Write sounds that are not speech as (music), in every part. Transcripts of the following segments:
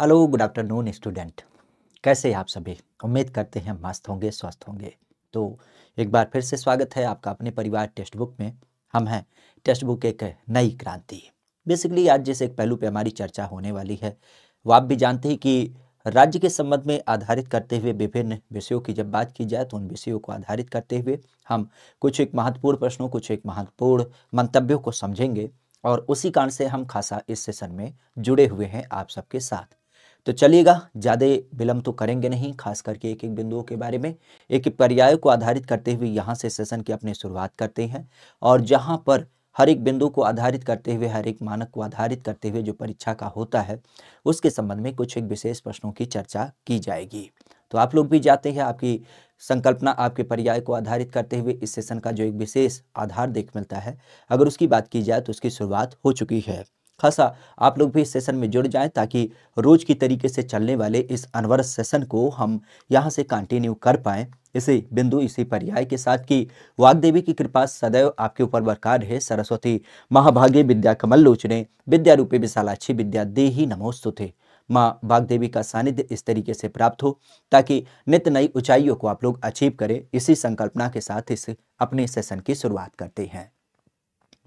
hello good afternoon student कैसे हैं आप सभी उम्मीद करते हैं मस्त होंगे स्वस्थ होंगे तो एक बार फिर से स्वागत है आपका अपने परिवार टेक्स्ट बुक में हम हैं टेक्स्ट बुक एक नई क्रांति बेसिकली आज जैसे एक पहलू पे हमारी चर्चा होने वाली है वो आप भी जानते हैं कि राज्य के संबंध में आधारित करते हुए विभिन्न विषयों की जब बात की जाए तो उन विषयों को आधारित करते हुए हम कुछ एक महत्वपूर्ण प्रश्नों कुछ एक महत्वपूर्ण मंतव्यों को समझेंगे और उसी कारण से हम खासा इस सेशन में जुड़े हुए हैं आप सबके साथ तो चलिएगा ज़्यादा विलंब तो करेंगे नहीं खास करके एक एक बिंदुओं के बारे में एक एक पर्याय को आधारित करते हुए यहाँ से सेशन की अपनी शुरुआत करते हैं और जहाँ पर हर एक बिंदु को आधारित करते हुए हर एक मानक को आधारित करते हुए जो परीक्षा का होता है उसके संबंध में कुछ एक विशेष प्रश्नों की चर्चा की जाएगी तो आप लोग भी जाते हैं आपकी संकल्पना आपके पर्याय को आधारित करते हुए इस सेशन का जो एक विशेष आधार देख मिलता है अगर उसकी बात की जाए तो उसकी शुरुआत हो चुकी है खासा आप लोग भी इस सेशन में जुड़ जाएं ताकि रोज़ की तरीके से चलने वाले इस अनवर सेशन को हम यहाँ से कंटिन्यू कर पाएं इसी बिंदु इसी पर्याय के साथ कि वाग्देवी की कृपा सदैव आपके ऊपर बरकरार है सरस्वती महाभाग्य विद्या कमल लोचने विद्या रूपी विशालाक्षी विद्या देही थे माँ बागदेवी का सानिध्य इस तरीके से प्राप्त हो ताकि नित्य नई ऊंचाइयों को आप लोग अचीव करें इसी संकल्पना के साथ इस अपने सेशन की शुरुआत करते हैं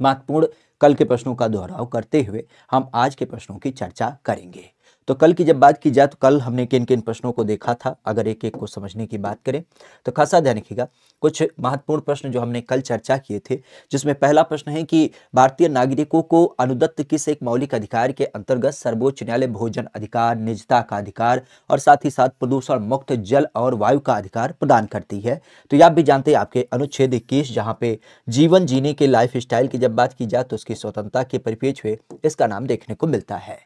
महत्वपूर्ण कल के प्रश्नों का दोहराव करते हुए हम आज के प्रश्नों की चर्चा करेंगे तो कल की जब बात की जाए तो कल हमने किन किन प्रश्नों को देखा था अगर एक एक को समझने की बात करें तो खासा ध्यान रखिएगा कुछ महत्वपूर्ण प्रश्न जो हमने कल चर्चा किए थे जिसमें पहला प्रश्न है कि भारतीय नागरिकों को अनुदत्त किस एक मौलिक अधिकार के अंतर्गत सर्वोच्च न्यायालय भोजन अधिकार निजता का अधिकार और साथ ही साथ प्रदूषण मुक्त जल और वायु का अधिकार प्रदान करती है तो यह आप भी जानते हैं आपके अनुच्छेद इक्कीस जहाँ पे जीवन जीने के लाइफ स्टाइल की जब बात की जाए तो उसकी स्वतंत्रता के परिपेक्ष में इसका नाम देखने को मिलता है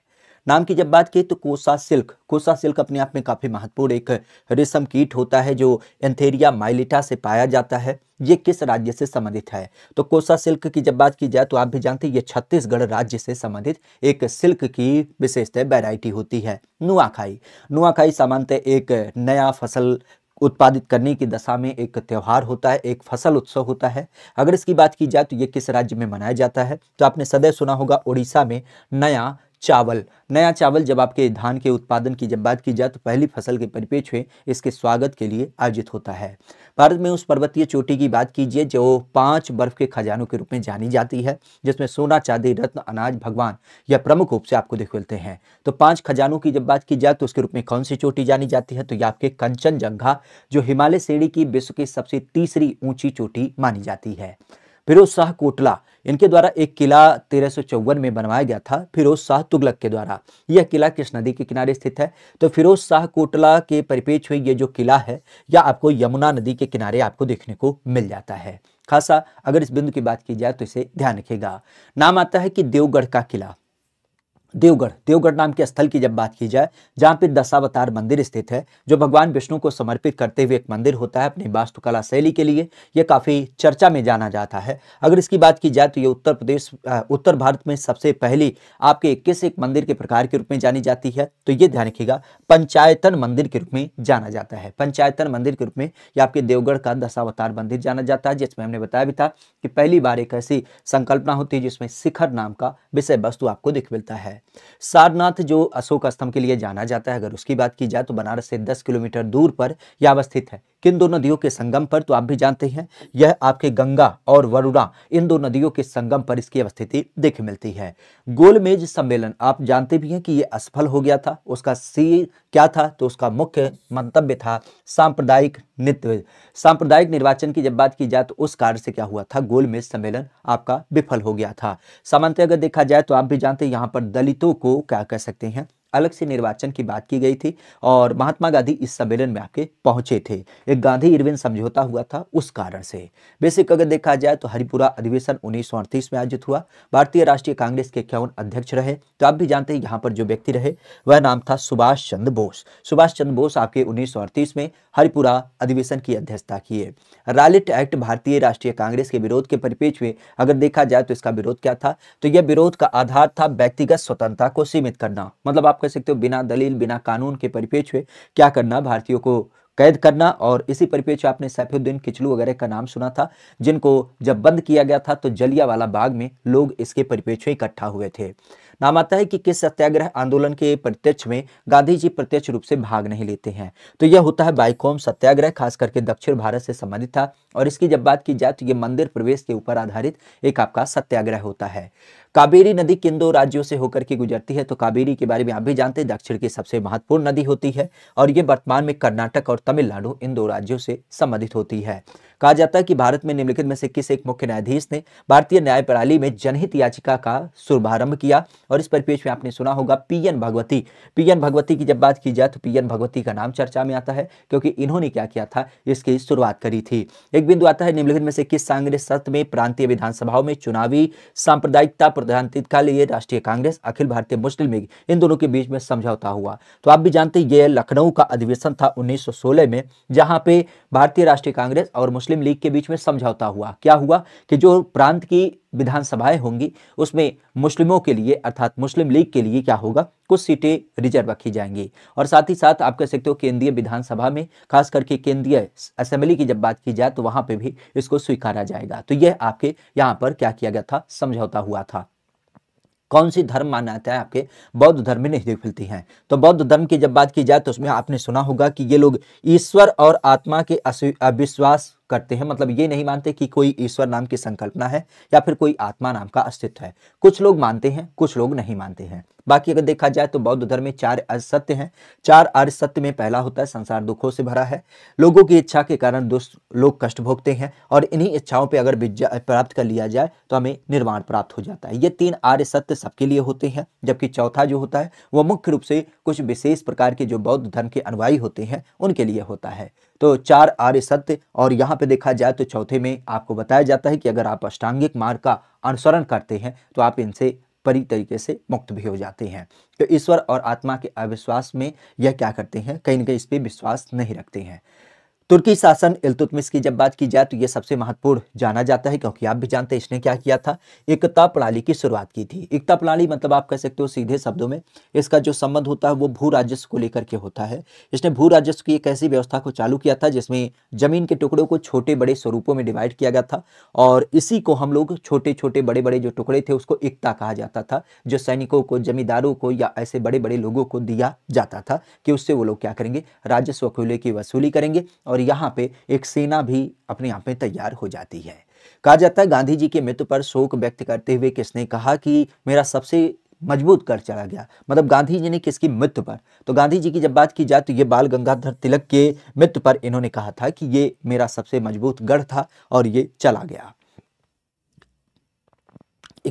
नाम की जब बात की तो कोसा सिल्क कोसा सिल्क अपने आप में काफ़ी महत्वपूर्ण एक रेशम कीट होता है जो एंथेरिया माइलिटा से पाया जाता है ये किस राज्य से संबंधित है तो कोसा सिल्क की जब बात की जाए तो आप भी जानते हैं ये छत्तीसगढ़ राज्य से संबंधित एक सिल्क की विशेषतः वेराइटी होती है नुआखाई नुआखाई सामान्यतः एक नया फसल उत्पादित करने की दशा में एक त्यौहार होता है एक फसल उत्सव होता है अगर इसकी बात की जाए तो ये किस राज्य में मनाया जाता है तो आपने सदैव सुना होगा उड़ीसा में नया चावल नया चावल जब आपके धान के उत्पादन की जब बात की जाए तो पहली फसल के परिपेक्ष में इसके स्वागत के लिए आयोजित होता है भारत में उस पर्वतीय चोटी की बात कीजिए जो पांच बर्फ के खजानों के रूप में जानी जाती है जिसमें सोना चांदी रत्न अनाज भगवान या प्रमुख रूप से आपको दिखते हैं तो पांच खजानों की जब बात की जाए तो उसके रूप में कौन सी चोटी जानी जाती है तो ये आपके कंचनजंघा जो हिमालय श्रेणी की विश्व की सबसे तीसरी ऊंची चोटी मानी जाती है फिरोज शाह कोटला इनके द्वारा एक किला तेरह में बनवाया गया था फिरोज शाह तुगलक के द्वारा यह किला किस नदी के किनारे स्थित है तो फिरोज शाह कोटला के परिपेक्ष हुई ये जो किला है यह आपको यमुना नदी के किनारे आपको देखने को मिल जाता है खासा अगर इस बिंदु की बात की जाए तो इसे ध्यान रखेगा नाम आता है कि देवगढ़ का किला देवगढ़ देवगढ़ नाम के स्थल की जब बात की जाए जहाँ पर दशावतार मंदिर स्थित है जो भगवान विष्णु को समर्पित करते हुए एक मंदिर होता है अपनी वास्तुकला शैली के लिए यह काफ़ी चर्चा में जाना जाता है अगर इसकी बात की जाए तो ये उत्तर प्रदेश उत्तर भारत में सबसे पहली आपके इक्कीस एक मंदिर के प्रकार के रूप में जानी जाती है तो ये ध्यान रखिएगा पंचायतन मंदिर के रूप में जाना जाता है पंचायतन मंदिर के रूप में यह आपके देवगढ़ का दशावतार मंदिर जाना जाता है जिसमें हमने बताया भी था कि पहली बार एक ऐसी संकल्पना होती है जिसमें शिखर नाम का विषय वस्तु आपको दिख मिलता है है सारनाथ जो अशोक स्तंभ के लिए जाना जाता है अगर उसकी बात की जाए तो बनारस से दस किलोमीटर दूर पर यह अवस्थित है किन दो नदियों के संगम पर तो आप भी जानते हैं यह आपके गंगा और वरुणा इन दो नदियों के संगम पर इसकी अवस्थिति देख मिलती है गोलमेज सम्मेलन आप जानते भी हैं कि यह असफल हो गया था उसका सी क्या था तो उसका मुख्य मंतव्य था सांप्रदायिक नित्य सांप्रदायिक निर्वाचन की जब बात की जाए तो उस कार्य से क्या हुआ था गोलमेज सम्मेलन आपका विफल हो गया था सामान्य अगर देखा जाए तो आप भी जानते हैं यहाँ पर दलितों को क्या कह सकते हैं अलग से निर्वाचन की बात की गई थी और महात्मा गांधी इस सम्मेलन में आके पहुंचे थे एक गांधी इरविन समझौता हुआ था उस कारण से बेसिक अगर देखा जाए तो हरिपुरा अधिवेशन उन्नीस में आयोजित हुआ भारतीय राष्ट्रीय कांग्रेस के क्या अध्यक्ष रहे तो आप भी जानते हैं यहाँ पर जो व्यक्ति रहे वह नाम था सुभाष चंद्र बोस सुभाष चंद्र बोस आपके उन्नीस में हरिपुरा अधिवेशन की अध्यक्षता किए रालिट एक्ट भारतीय राष्ट्रीय कांग्रेस के विरोध के परिपेक्ष में अगर देखा जाए तो इसका विरोध क्या था तो यह विरोध का आधार था व्यक्तिगत स्वतंत्रता को सीमित करना मतलब आपका कर सकते हो बिना दलील बिना कानून के परिपेक्ष क्या करना भारतीयों को कैद करना और इसी परिपेक्ष आपने सैफुद्दीन किचलू वगैरह का नाम सुना था जिनको जब बंद किया गया था तो वाला बाग में लोग इसके परिपेक्ष इकट्ठा हुए थे नाम आता है कि किस सत्याग्रह आंदोलन के प्रत्यक्ष में गांधी जी प्रत्यक्ष रूप से भाग नहीं लेते हैं तो यह होता है बाइकोम सत्याग्रह खास करके दक्षिण भारत से संबंधित था और इसकी जब बात की जाए तो ये मंदिर प्रवेश के ऊपर आधारित एक आपका सत्याग्रह होता है कावेरी नदी किन दो राज्यों से होकर के गुजरती है तो कावेरी के बारे में आप भी जानते हैं दक्षिण की सबसे महत्वपूर्ण नदी होती है और ये वर्तमान में कर्नाटक और तमिलनाडु इन दो राज्यों से संबंधित होती है कहा जाता है कि भारत में निम्नलिखित में से किस एक मुख्य न्यायाधीश ने भारतीय न्याय प्रणाली में जनहित याचिका का शुभारंभ किया और इस परिपेक्ष में आपने सुना होगा पी भगवती पी भगवती की जब बात की जाए तो पी भगवती का नाम चर्चा में आता है क्योंकि इन्होंने क्या किया था इसकी शुरुआत करी थी एक बिंदु आता है निम्नलिखित में से किस कांग्रेस सत्र में प्रांतीय विधानसभाओं में चुनावी सांप्रदायिकता प्रधानित का लिए राष्ट्रीय कांग्रेस अखिल भारतीय मुस्लिम लीग इन दोनों के बीच में समझौता हुआ तो आप भी जानते यह लखनऊ का अधिवेशन था 1916 में जहां पे भारतीय राष्ट्रीय कांग्रेस और मुस्लिम मुस्लिम लीग के बीच में समझौता हुआ क्या हुआ कि जो प्रांत की विधानसभाएं होंगी उसमें मुस्लिमों के लिए अर्थात मुस्लिम लीग के लिए क्या होगा कुछ सीटें रिजर्व रखी जाएंगी और साथ ही साथ आप कह सकते हो केंद्रीय विधानसभा में खास करके केंद्रीय असेंबली की जब बात की जाए तो वहां पर भी इसको स्वीकारा जाएगा तो यह आपके यहाँ पर क्या किया गया था समझौता हुआ था कौन सी धर्म मान्यता है आपके बौद्ध धर्म में नहीं मिलती हैं तो बौद्ध धर्म की जब बात की जाए तो उसमें आपने सुना होगा कि ये लोग ईश्वर और आत्मा के अविश्वास करते हैं मतलब ये नहीं मानते कि कोई ईश्वर नाम की संकल्पना है या फिर कोई आत्मा नाम का अस्तित्व है कुछ लोग मानते हैं कुछ लोग नहीं मानते हैं बाकी अगर देखा जाए तो बौद्ध धर्म में चार असत्य हैं चार आर्य सत्य में पहला होता है संसार दुखों से भरा है लोगों की इच्छा के कारण दुष्ट लोग कष्ट भोगते हैं और इन्हीं इच्छाओं पर अगर प्राप्त कर लिया जाए तो हमें निर्माण प्राप्त हो जाता है ये तीन आर्य सत्य सबके लिए होते हैं जबकि चौथा जो होता है वह मुख्य रूप से कुछ विशेष प्रकार के जो बौद्ध धर्म के अनुयायी होते हैं उनके लिए होता है तो चार आर्य सत्य और यहाँ पे देखा जाए तो चौथे में आपको बताया जाता है कि अगर आप अष्टांगिक मार्ग का अनुसरण करते हैं तो आप इनसे परी तरीके से मुक्त भी हो जाते हैं तो ईश्वर और आत्मा के अविश्वास में यह क्या करते हैं कहीं ना कहीं इस पर विश्वास नहीं रखते हैं तुर्की शासन इलतुतमिस की जब बात की जाए तो ये सबसे महत्वपूर्ण जाना जाता है क्योंकि आप भी जानते हैं इसने क्या किया था एकता प्रणाली की शुरुआत की थी एकता प्रणाली मतलब आप कह सकते हो सीधे शब्दों में इसका जो संबंध होता है वो भू राजस्व को लेकर के होता है इसने भू राजस्व की एक ऐसी व्यवस्था को चालू किया था जिसमें जमीन के टुकड़ों को छोटे बड़े स्वरूपों में डिवाइड किया गया था और इसी को हम लोग छोटे छोटे बड़े बड़े जो टुकड़े थे उसको एकता कहा जाता था जो सैनिकों को जमींदारों को या ऐसे बड़े बड़े लोगों को दिया जाता था कि उससे वो लोग क्या करेंगे राजस्व खुले की वसूली करेंगे और और यहाँ पे एक सेना भी अपने आप में तैयार हो जाती है कहा जाता है गांधी जी के मृत्यु पर शोक व्यक्त करते हुए किसने कहा कि मेरा सबसे मजबूत कर चला गया मतलब गांधी जी ने किसकी मृत्यु पर तो गांधी जी की जब बात की जाए तो ये बाल गंगाधर तिलक के मृत्यु पर इन्होंने कहा था कि ये मेरा सबसे मजबूत गढ़ था और ये चला गया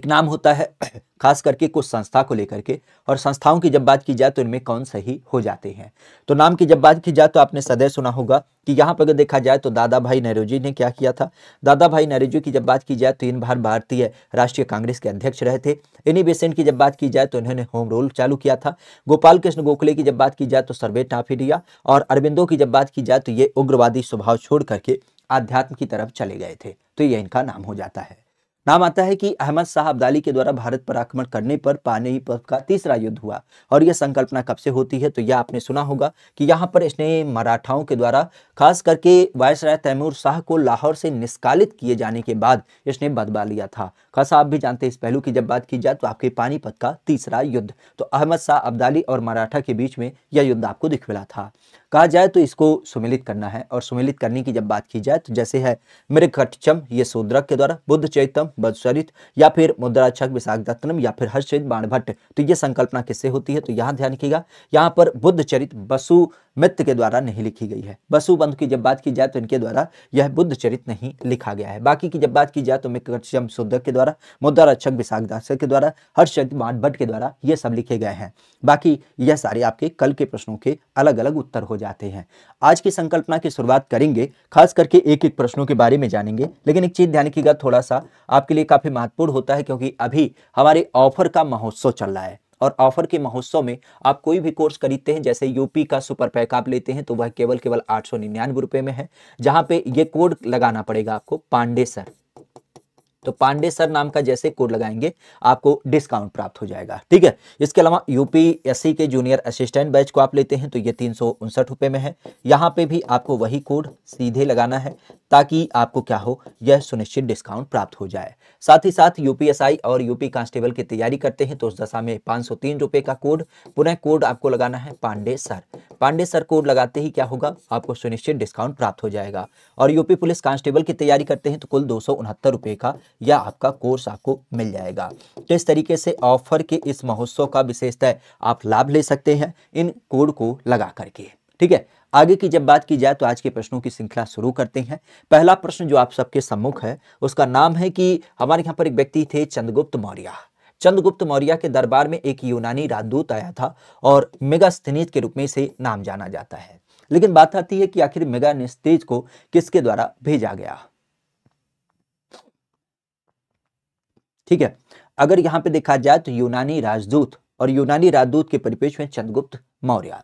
नाम होता है खास करके कुछ संस्था को लेकर के और संस्थाओं की जब बात की जाए तो इनमें कौन सही हो जाते हैं तो नाम की जब बात की जाए तो आपने सदैव सुना होगा कि यहाँ पर अगर देखा जाए तो दादा भाई जी ने क्या किया था दादा भाई जी की जब बात की जाए तो इन बार भारतीय राष्ट्रीय कांग्रेस के अध्यक्ष रहे थे इन्हीं बेसेंट की जब बात की जाए तो इन्होंने होम रूल चालू किया था गोपाल कृष्ण गोखले की जब बात की जाए तो सर्वे इंडिया और अरविंदो की जब बात की जाए तो ये उग्रवादी स्वभाव छोड़ करके आध्यात्म की तरफ चले गए थे तो ये इनका नाम हो जाता है नाम आता है कि अहमद शाह अब्दाली के द्वारा भारत पर आक्रमण करने पर पानीपत का तीसरा युद्ध हुआ और यह संकल्पना कब से होती है तो यह आपने सुना होगा कि यहाँ पर इसने मराठाओं के द्वारा खास करके वायसराय तैमूर शाह को लाहौर से निष्कालित किए जाने के बाद इसने बदबा लिया था खास आप भी जानते इस पहलू की जब बात की जाए तो आपके पानीपत का तीसरा युद्ध तो अहमद शाह अब्दाली और मराठा के बीच में यह युद्ध आपको दिखविला था कहा जाए तो इसको सुमिलित करना है और सुमिलित करने की जब बात की जाए तो जैसे है मेरे ये शूद्रक के द्वारा बुद्ध चैतम बदचरित या फिर मुद्राक्षक विशाख दत्तनम या फिर हर्षित बाणभट्ट तो ये संकल्पना किससे होती है तो यहाँ ध्यान रखिएगा यहाँ पर बुद्ध चरित बसु मित्र के द्वारा नहीं लिखी गई है वसुबंध की जब बात की जाए तो इनके द्वारा यह बुद्ध चरित नहीं लिखा गया है बाकी की जब बात की जाए तो मिकम सुदक के द्वारा मुद्दा रक्षक विशाखदास के द्वारा हर्षचंद्र भट्ट के द्वारा ये सब लिखे गए हैं बाकी यह सारे आपके कल के प्रश्नों के अलग अलग उत्तर हो जाते हैं आज की संकल्पना की शुरुआत करेंगे खास करके एक एक प्रश्नों के बारे में जानेंगे लेकिन एक चीज ध्यान की थोड़ा सा आपके लिए काफी महत्वपूर्ण होता है क्योंकि अभी हमारे ऑफर का महोत्सव चल रहा है और ऑफर के महोत्सव में आप कोई भी कोर्स खरीदते हैं जैसे यूपी का सुपर पैक आप लेते हैं तो वह केवल केवल आठ सौ निन्यानवे रुपये में है जहां पे ये कोड लगाना पड़ेगा आपको पांडे सर तो पांडे सर नाम का जैसे कोड लगाएंगे आपको डिस्काउंट प्राप्त हो जाएगा ठीक है इसके अलावा यूपीएससी के जूनियर असिस्टेंट बैच को आप लेते हैं तो ये तीन सौ में है यहां पे भी आपको वही कोड सीधे लगाना है ताकि आपको क्या हो यह सुनिश्चित डिस्काउंट प्राप्त हो जाए साथ ही साथ यूपीएसआई और यूपी कांस्टेबल की तैयारी करते हैं तो उस दशा में पाँच सौ तीन रुपये का कोड पुनः कोड आपको लगाना है Pandey sir Pandey sir code लगाते ही क्या होगा आपको सुनिश्चित डिस्काउंट प्राप्त हो जाएगा और यूपी पुलिस कांस्टेबल की तैयारी करते हैं तो कुल दो रुपए का यह आपका कोर्स आपको मिल जाएगा किस तो इस तरीके से ऑफर के इस महोत्सव का विशेषतः आप लाभ ले सकते हैं इन कोड को लगा करके ठीक है आगे की जब बात की जाए तो आज के प्रश्नों की श्रृंखला शुरू करते हैं पहला प्रश्न जो आप सबके सम्मुख है उसका नाम है कि हमारे यहाँ पर एक व्यक्ति थे चंद्रगुप्त मौर्य चंद्रगुप्त मौर्य के दरबार में एक यूनानी राजदूत आया था और मेगास्थनीज के रूप में इसे नाम जाना जाता है लेकिन बात आती है कि आखिर निस्तेज को किसके द्वारा भेजा गया ठीक है अगर यहां पे देखा जाए तो यूनानी राजदूत और यूनानी राजदूत के परिपेक्ष में चंद्रगुप्त मौर्य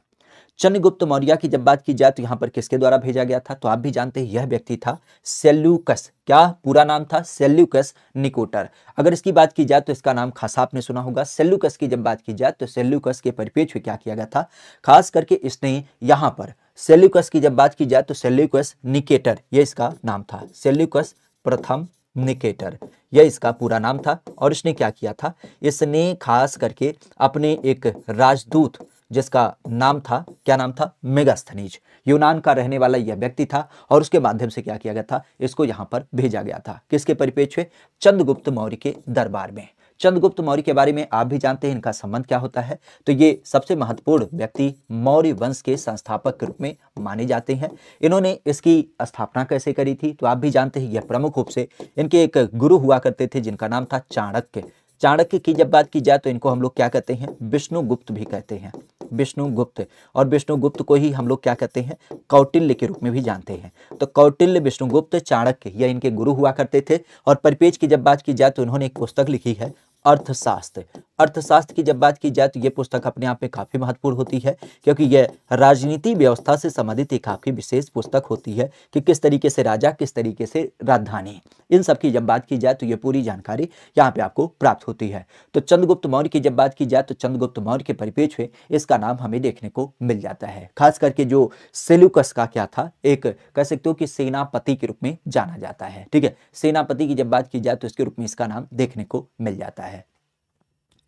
चंद्रगुप्त मौर्य की जब बात की जाए तो यहाँ पर किसके द्वारा भेजा गया था तो आप भी जानते हैं यह व्यक्ति था सेल्यूकस क्या पूरा नाम था सेल्यूकस निकोटर अगर इसकी बात की जाए तो इसका नाम खासा आपने सुना होगा सेल्यूकस की जब बात की जाए तो सेल्यूकस के परिपेक्ष में क्या किया गया था खास करके इसने यहाँ पर सेल्यूकस की जब बात की जाए तो सेल्यूकस निकेटर यह इसका नाम था सेल्यूकस प्रथम निकेटर यह इसका पूरा नाम था और इसने क्या किया था इसने खास करके अपने एक राजदूत जिसका नाम था क्या नाम था मेगास्थनीज यूनान का रहने वाला यह व्यक्ति था और उसके माध्यम से क्या किया गया था इसको यहाँ पर भेजा गया था किसके परिपेक्ष चंद्रगुप्त मौर्य के दरबार में चंद्रगुप्त मौर्य के बारे में आप भी जानते हैं इनका संबंध क्या होता है तो ये सबसे महत्वपूर्ण व्यक्ति मौर्य वंश के संस्थापक के रूप में माने जाते हैं इन्होंने इसकी स्थापना कैसे करी थी तो आप भी जानते हैं यह प्रमुख रूप से इनके एक गुरु हुआ करते थे जिनका नाम था चाणक्य चाणक्य की जब बात की जाए तो इनको हम लोग क्या कहते हैं विष्णुगुप्त भी कहते हैं विष्णुगुप्त और विष्णुगुप्त को ही हम लोग क्या कहते हैं कौटिल्य के रूप में भी जानते हैं तो कौटिल्य विष्णुगुप्त चाणक्य या इनके गुरु हुआ करते थे और परिपेज की जब बात की जाए तो इन्होंने एक पुस्तक लिखी है अर्थशास्त्र अर्थशास्त्र की जब बात की जाए तो ये पुस्तक अपने आप में काफ़ी महत्वपूर्ण होती है क्योंकि यह राजनीति व्यवस्था से संबंधित एक आपकी विशेष पुस्तक होती है कि किस तरीके से राजा किस तरीके से राजधानी इन सब की जब बात की जाए तो ये पूरी जानकारी यहाँ पे आपको प्राप्त होती है तो चंद्रगुप्त मौर्य की जब बात की जाए तो चंद्रगुप्त मौर्य के परिपेक्ष में इसका नाम हमें देखने को मिल जाता है खास करके जो सेलुकस का क्या था एक कह सकते हो कि सेनापति के रूप में जाना जाता है ठीक है सेनापति की जब बात की जाए तो इसके रूप में इसका नाम देखने को मिल जाता है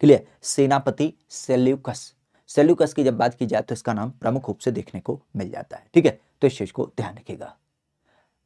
क्लियर सेनापति सेल्यूकस सेल्यूकस की जब बात की जाए तो इसका नाम प्रमुख रूप से देखने को मिल जाता है ठीक है तो इस चीज को ध्यान रखिएगा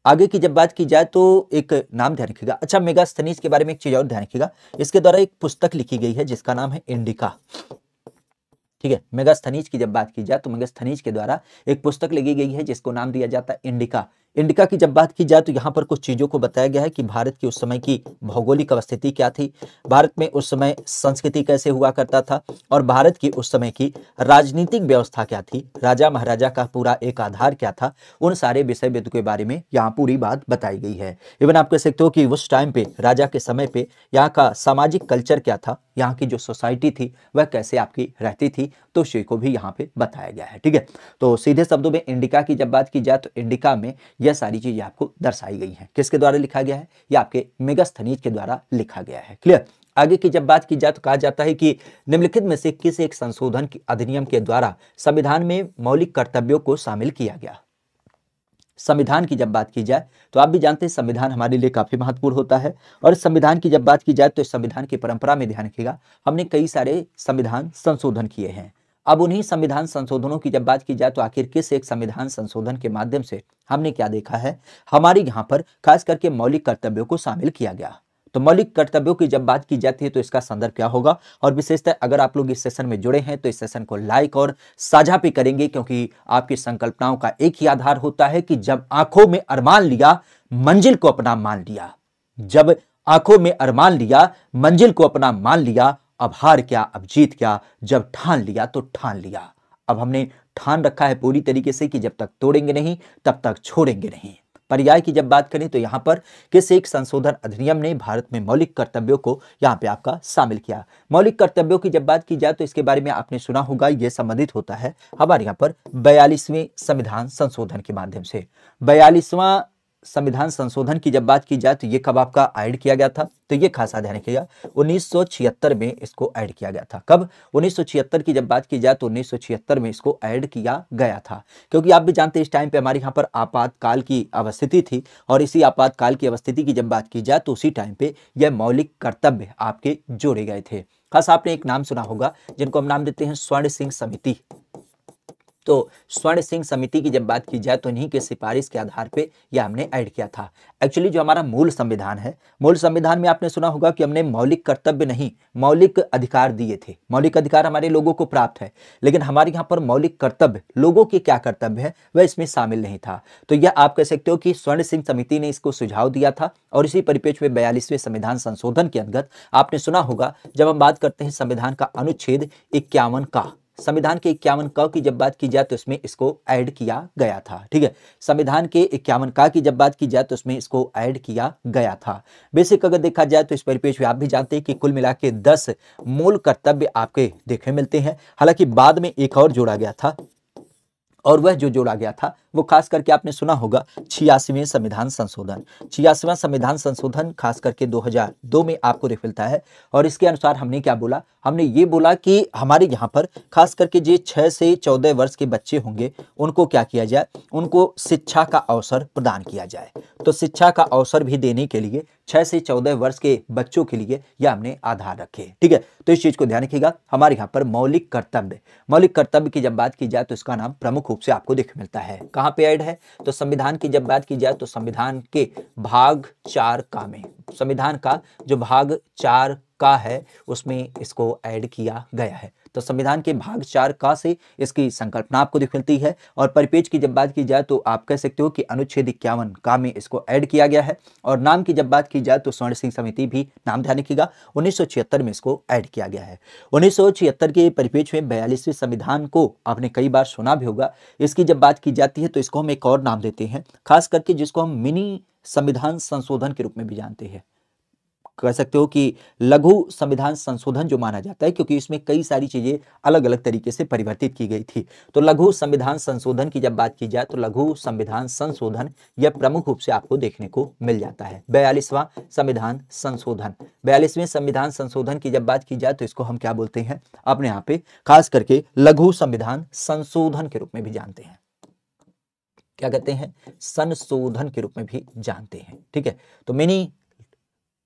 आगे की जब बात की जाए तो एक नाम ध्यान रखिएगा अच्छा मेगास्थनीज के बारे में एक चीज और ध्यान रखिएगा इसके द्वारा एक पुस्तक लिखी गई है जिसका नाम है इंडिका ठीक है मेगास्थनीज की जब बात की जाए तो मेगास्थनीज के द्वारा एक पुस्तक लिखी गई है जिसको नाम दिया जाता है इंडिका इंडिका की जब बात की जाए तो यहाँ पर कुछ चीज़ों को बताया गया है कि भारत की उस समय की भौगोलिक अवस्थिति क्या थी भारत में उस समय संस्कृति कैसे हुआ करता था और भारत की उस समय की राजनीतिक व्यवस्था क्या थी राजा महाराजा का पूरा एक आधार क्या था उन सारे विषय बिंदु के बारे में यहाँ पूरी बात बताई गई है इवन आप कह सकते हो कि उस टाइम पे राजा के समय पे यहाँ का सामाजिक कल्चर क्या था यहाँ की जो सोसाइटी थी वह कैसे आपकी रहती थी तो उसी को भी यहाँ पे बताया गया है ठीक है तो सीधे शब्दों में इंडिका की जब बात की जाए तो इंडिका में यह सारी चीज़ें आपको दर्शाई गई हैं किसके द्वारा लिखा गया है यह आपके मेगास्थनीज के द्वारा लिखा गया है क्लियर आगे की जब बात की जाए तो कहा जाता है कि निम्नलिखित में से किस एक संशोधन के अधिनियम के द्वारा संविधान में मौलिक कर्तव्यों को शामिल किया गया संविधान की जब बात की जाए तो आप भी जानते हैं संविधान हमारे लिए काफ़ी महत्वपूर्ण होता है और संविधान की जब बात की जाए तो संविधान की परंपरा में ध्यान रखिएगा हमने कई सारे संविधान संशोधन किए हैं अब उन्हीं संविधान संशोधनों की जब बात की जाए तो आखिर किस एक संविधान संशोधन के माध्यम से हमने क्या देखा है हमारे यहाँ पर खास करके मौलिक कर्तव्यों को शामिल किया गया तो मौलिक कर्तव्यों की जब बात की जाती है तो इसका संदर्भ क्या होगा और विशेषतः अगर आप लोग इस सेशन में जुड़े हैं तो इस सेशन को लाइक और साझा भी करेंगे क्योंकि आपकी संकल्पनाओं का एक ही आधार होता है कि जब आंखों में अरमान लिया मंजिल को अपना मान लिया जब आंखों में अरमान लिया मंजिल को अपना मान लिया अब हार क्या अब जीत क्या जब ठान लिया तो ठान लिया अब हमने ठान रखा है पूरी तरीके से कि जब तक तोड़ेंगे नहीं तब तक छोड़ेंगे नहीं पर्याय की जब बात करें तो यहाँ पर किस एक संशोधन अधिनियम ने भारत में मौलिक कर्तव्यों को यहाँ पे आपका शामिल किया मौलिक कर्तव्यों की जब बात की जाए तो इसके बारे में आपने सुना होगा ये संबंधित होता है हमारे यहाँ पर बयालीसवें संविधान संशोधन के माध्यम से बयालीसवां संविधान संशोधन की जब बात की जाए तो ये कब आपका ऐड किया गया था तो ये खासा ध्यान रखिएगा 1976 में इसको ऐड किया गया था कब 1976 की जब बात की जाए तो 1976 में इसको ऐड किया गया था क्योंकि आप भी जानते हैं इस टाइम पे हमारे यहाँ पर आपातकाल की अवस्थिति थी और इसी आपातकाल की अवस्थिति की जब बात की जाए तो उसी टाइम पे यह मौलिक कर्तव्य आपके जोड़े गए थे खास आपने एक नाम सुना होगा जिनको हम नाम देते हैं स्वर्ण सिंह समिति तो स्वर्ण सिंह समिति की जब बात की जाए तो इन्हीं के सिफारिश के आधार पे यह हमने ऐड किया था एक्चुअली जो हमारा मूल संविधान है मूल संविधान में आपने सुना होगा कि हमने मौलिक कर्तव्य नहीं मौलिक अधिकार दिए थे मौलिक अधिकार हमारे लोगों को प्राप्त है लेकिन हमारे यहाँ पर मौलिक कर्तव्य लोगों के क्या कर्तव्य है वह इसमें शामिल नहीं था तो यह आप कह सकते हो कि स्वर्ण सिंह समिति ने इसको सुझाव दिया था और इसी परिपेक्ष में बयालीसवें संविधान संशोधन के अंतर्गत आपने सुना होगा जब हम बात करते हैं संविधान का अनुच्छेद इक्यावन का संविधान के इक्यावन क की जब बात की जाए तो इसमें इसको ऐड किया गया था ठीक है संविधान के इक्यावन का की जब बात की जाए तो उसमें इसको ऐड किया गया था बेसिक अगर देखा जाए तो इस परिपेक्ष में आप भी जानते हैं कि कुल मिला के दस मूल कर्तव्य आपके देखे मिलते हैं हालांकि बाद में एक और जोड़ा गया था और वह जो जोड़ा गया था वो खास करके आपने सुना होगा छियासीवें संविधान संशोधन छियासीवा संविधान संशोधन खास करके 2002 में आपको रिफिलता मिलता है और इसके अनुसार हमने क्या बोला हमने ये बोला कि हमारे यहाँ पर खास करके जो छः से चौदह वर्ष के बच्चे होंगे उनको क्या किया जाए उनको शिक्षा का अवसर प्रदान किया जाए तो शिक्षा का अवसर भी देने के लिए छह से चौदह वर्ष के बच्चों के लिए यह हमने आधार रखे ठीक है तो इस चीज़ को ध्यान रखिएगा हमारे यहाँ पर मौलिक कर्तव्य मौलिक कर्तव्य की जब बात की जाए तो इसका नाम प्रमुख रूप से आपको देख मिलता है कहाँ पे ऐड है तो संविधान की जब बात की जाए तो संविधान के भाग चार का में संविधान का जो भाग चार का है उसमें इसको ऐड किया गया है तो संविधान के भाग चार का से इसकी संकल्पना आपको दिखलती है और परिपेज की जब बात की जाए तो आप कह सकते हो कि अनुच्छेद इक्यावन का में इसको ऐड किया गया है और नाम की जब बात की जाए तो स्वर्ण सिंह समिति भी नाम ध्यान रखिएगा उन्नीस में इसको ऐड किया गया है उन्नीस के परिपेज में बयालीसवें संविधान को आपने कई बार सुना भी होगा इसकी जब बात की जाती है तो इसको हम एक और नाम देते हैं खास करके जिसको हम मिनी संविधान संशोधन के रूप में भी जानते हैं कह सकते हो कि लघु संविधान संशोधन जो माना जाता है क्योंकि इसमें कई सारी चीज़ें अलग अलग तरीके से परिवर्तित की गई थी तो लघु संविधान संशोधन की जब बात की जाए तो लघु संविधान संशोधन यह प्रमुख रूप से आपको देखने को मिल जाता है बयालीसवां संविधान संशोधन बयालीसवें संविधान संशोधन की जब बात की जाए तो इसको हम क्या बोलते हैं अपने यहाँ पे खास करके लघु संविधान संशोधन के रूप में भी जानते हैं क्या कहते हैं संशोधन के रूप में भी जानते हैं ठीक है तो मिनी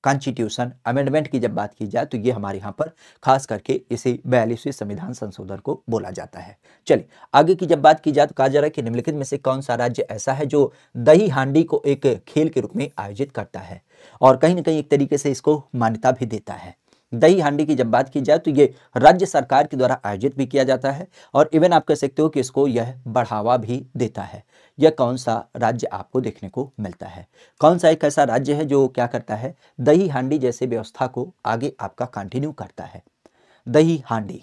कॉन्स्टिट्यूशन अमेंडमेंट की जब बात की जाए तो ये हमारे यहाँ पर खास करके इसी बयालीसवें संविधान संशोधन को बोला जाता है चलिए आगे की जब बात की जाए तो कहा जा रहा है कि निम्नलिखित में से कौन सा राज्य ऐसा है जो दही हांडी को एक खेल के रूप में आयोजित करता है और कहीं ना कहीं एक तरीके से इसको मान्यता भी देता है दही हांडी की जब बात की जाए तो ये राज्य सरकार के द्वारा आयोजित भी किया जाता है और इवन आप कह सकते हो कि इसको यह बढ़ावा भी देता है या कौन सा राज्य आपको देखने को मिलता है कौन सा एक ऐसा राज्य है जो क्या करता है दही हांडी जैसे व्यवस्था को आगे आपका कंटिन्यू करता है दही हांडी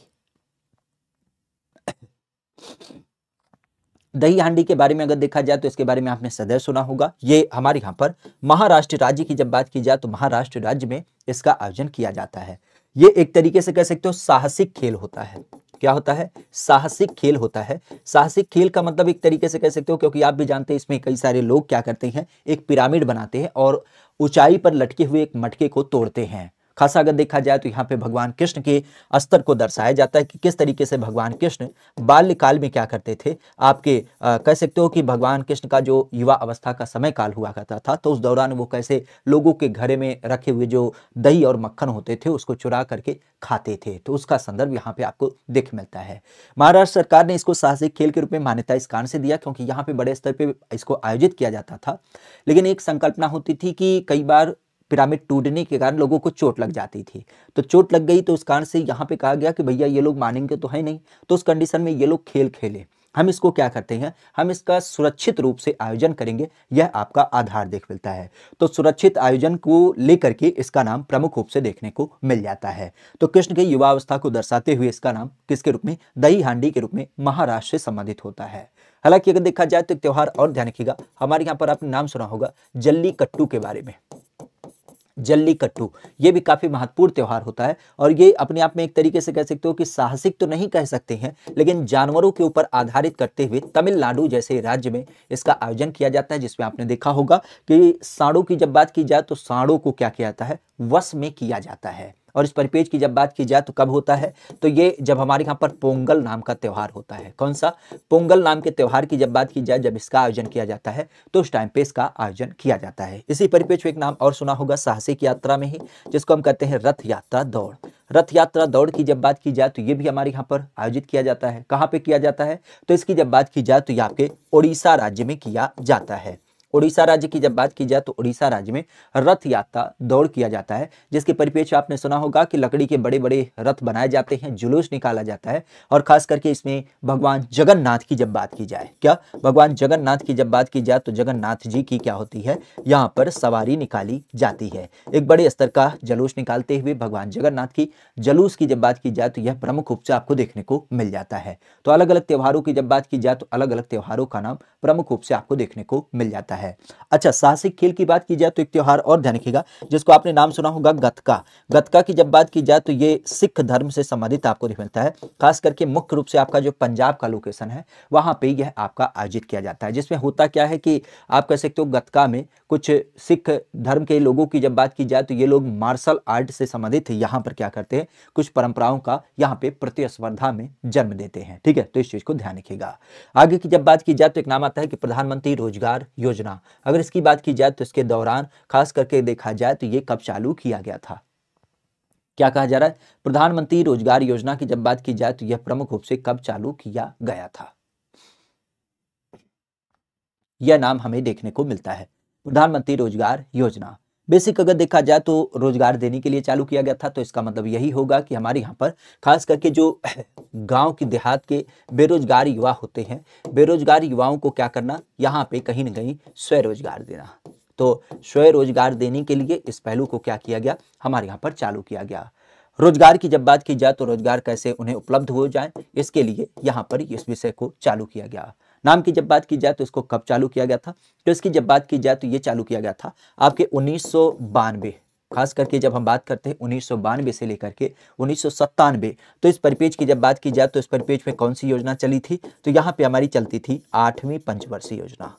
दही हांडी के बारे में अगर देखा जाए तो इसके बारे में आपने सदैव सुना होगा ये हमारे यहाँ पर महाराष्ट्र राज्य की जब बात की जाए तो महाराष्ट्र राज्य में इसका आयोजन किया जाता है ये एक तरीके से कह सकते हो साहसिक खेल होता है क्या होता है साहसिक खेल होता है साहसिक खेल का मतलब एक तरीके से कह सकते हो क्योंकि आप भी जानते हैं इसमें कई सारे लोग क्या करते हैं एक पिरामिड बनाते हैं और ऊंचाई पर लटके हुए एक मटके को तोड़ते हैं खासा अगर देखा जाए तो यहाँ पे भगवान कृष्ण के स्तर को दर्शाया जाता है कि किस तरीके से भगवान कृष्ण बाल्यकाल में क्या करते थे आपके आ, कह सकते हो कि भगवान कृष्ण का जो युवा अवस्था का समय काल हुआ करता था तो उस दौरान वो कैसे लोगों के घरे में रखे हुए जो दही और मक्खन होते थे उसको चुरा करके खाते थे तो उसका संदर्भ यहाँ पे आपको देख मिलता है महाराष्ट्र सरकार ने इसको साहसिक खेल के रूप में मान्यता इस कारण से दिया क्योंकि यहाँ पे बड़े स्तर पर इसको आयोजित किया जाता था लेकिन एक संकल्पना होती थी कि कई बार पिरामिड टूटने के कारण लोगों को चोट लग जाती थी तो चोट लग गई तो उस कारण से यहाँ पे कहा गया कि भैया ये लोग मानेंगे तो है नहीं तो उस कंडीशन में ये लोग खेल खेले हम इसको क्या करते हैं हम इसका सुरक्षित रूप से आयोजन करेंगे यह आपका आधार देख मिलता है तो सुरक्षित आयोजन को लेकर के इसका नाम प्रमुख रूप से देखने को मिल जाता है तो कृष्ण की युवावस्था को दर्शाते हुए इसका नाम किसके रूप में दही हांडी के रूप में महाराष्ट्र से संबंधित होता है हालांकि अगर देखा जाए तो त्यौहार और ध्यान रखिएगा हमारे यहाँ पर आपने नाम सुना होगा जल्ली कट्टू के बारे में जल्लीकट्टू ये भी काफ़ी महत्वपूर्ण त्यौहार होता है और ये अपने आप में एक तरीके से कह सकते हो कि साहसिक तो नहीं कह सकते हैं लेकिन जानवरों के ऊपर आधारित करते हुए तमिलनाडु जैसे राज्य में इसका आयोजन किया जाता है जिसमें आपने देखा होगा कि साड़ों की जब बात की जाए तो साड़ों को क्या किया जाता है वश में किया जाता है और इस परिपेज की जब बात की जाए तो कब होता है तो ये जब हमारे यहाँ पर पोंगल नाम का त्यौहार होता है कौन सा पोंगल नाम के त्यौहार की जब बात की जाए जब इसका आयोजन किया जाता है तो उस टाइम पे इसका आयोजन किया जाता है इसी परिपेज में एक नाम और सुना होगा साहसिक यात्रा में ही जिसको हम कहते हैं रथ यात्रा दौड़ रथ यात्रा दौड़ की जब बात की जाए तो ये भी हमारे यहाँ पर आयोजित किया जाता है कहाँ पर किया जाता है तो इसकी जब बात की जाए तो ये आपके उड़ीसा राज्य में किया जाता है उड़ीसा राज्य की जब बात की जाए तो उड़ीसा राज्य में रथ यात्रा दौड़ किया जाता है जिसके परिपेक्ष आपने सुना होगा कि लकड़ी के बड़े बड़े रथ बनाए जाते हैं जुलूस निकाला जाता है और खास करके इसमें भगवान जगन्नाथ की जब बात की जाए क्या भगवान जगन्नाथ की जब बात की जाए तो जगन्नाथ जी की क्या होती है यहाँ पर सवारी निकाली जाती है एक बड़े स्तर का जलूस निकालते हुए भगवान जगन्नाथ की जलूस की जब बात की जाए तो यह प्रमुख रूप से आपको देखने को मिल जाता है तो अलग अलग त्योहारों की जब बात की जाए तो अलग अलग त्योहारों का नाम प्रमुख रूप से आपको देखने को मिल जाता है है अच्छा साहसिक खेल की बात की जाए तो एक त्यौहार और ध्यान रखिएगा जिसको आपने नाम सुना होगा गतका गतका की जब बात की जाए तो ये सिख धर्म से संबंधित आपको मिलता है खास करके मुख्य रूप से आपका जो पंजाब का लोकेशन है वहाँ पर यह आपका आयोजित किया जाता है जिसमें होता क्या है कि आप कह सकते हो गतका में कुछ सिख धर्म के लोगों की जब बात की जाए तो ये लोग मार्शल आर्ट से संबंधित यहाँ पर क्या करते हैं कुछ परंपराओं का यहाँ पे प्रतिस्पर्धा में जन्म देते हैं ठीक है तो इस चीज को ध्यान रखिएगा आगे की जब बात की जाए तो एक नाम आता है कि प्रधानमंत्री रोजगार योजना करना अगर इसकी बात की जाए तो इसके दौरान खास करके देखा जाए तो ये कब चालू किया गया था क्या कहा जा रहा है प्रधानमंत्री रोजगार योजना की जब बात की जाए तो यह प्रमुख रूप से कब चालू किया गया था यह नाम हमें देखने को मिलता है प्रधानमंत्री रोजगार योजना बेसिक अगर देखा जाए तो रोजगार देने के लिए चालू किया गया था तो इसका मतलब यही होगा कि हमारे यहाँ पर खास करके जो (clears throat) गाँव की देहात के बेरोजगार युवा होते हैं बेरोजगार युवाओं को क्या करना यहाँ पे कहीं ना कहीं स्वरोजगार देना तो स्वरोजगार देने के लिए इस पहलू को क्या किया गया हमारे यहाँ पर चालू किया गया रोजगार की जब बात की जाए तो रोजगार कैसे उन्हें उपलब्ध हो जाए इसके लिए यहाँ पर इस विषय को चालू किया गया नाम की जब बात की जाए तो इसको कब चालू किया गया था तो इसकी जब बात की जाए तो ये चालू किया गया था आपके उन्नीस खास करके जब हम बात करते हैं उन्नीस से लेकर के उन्नीस तो इस परिपेज की जब बात की जाए तो इस परिपेज में कौन सी योजना चली थी तो यहाँ पे हमारी चलती थी आठवीं पंचवर्षीय योजना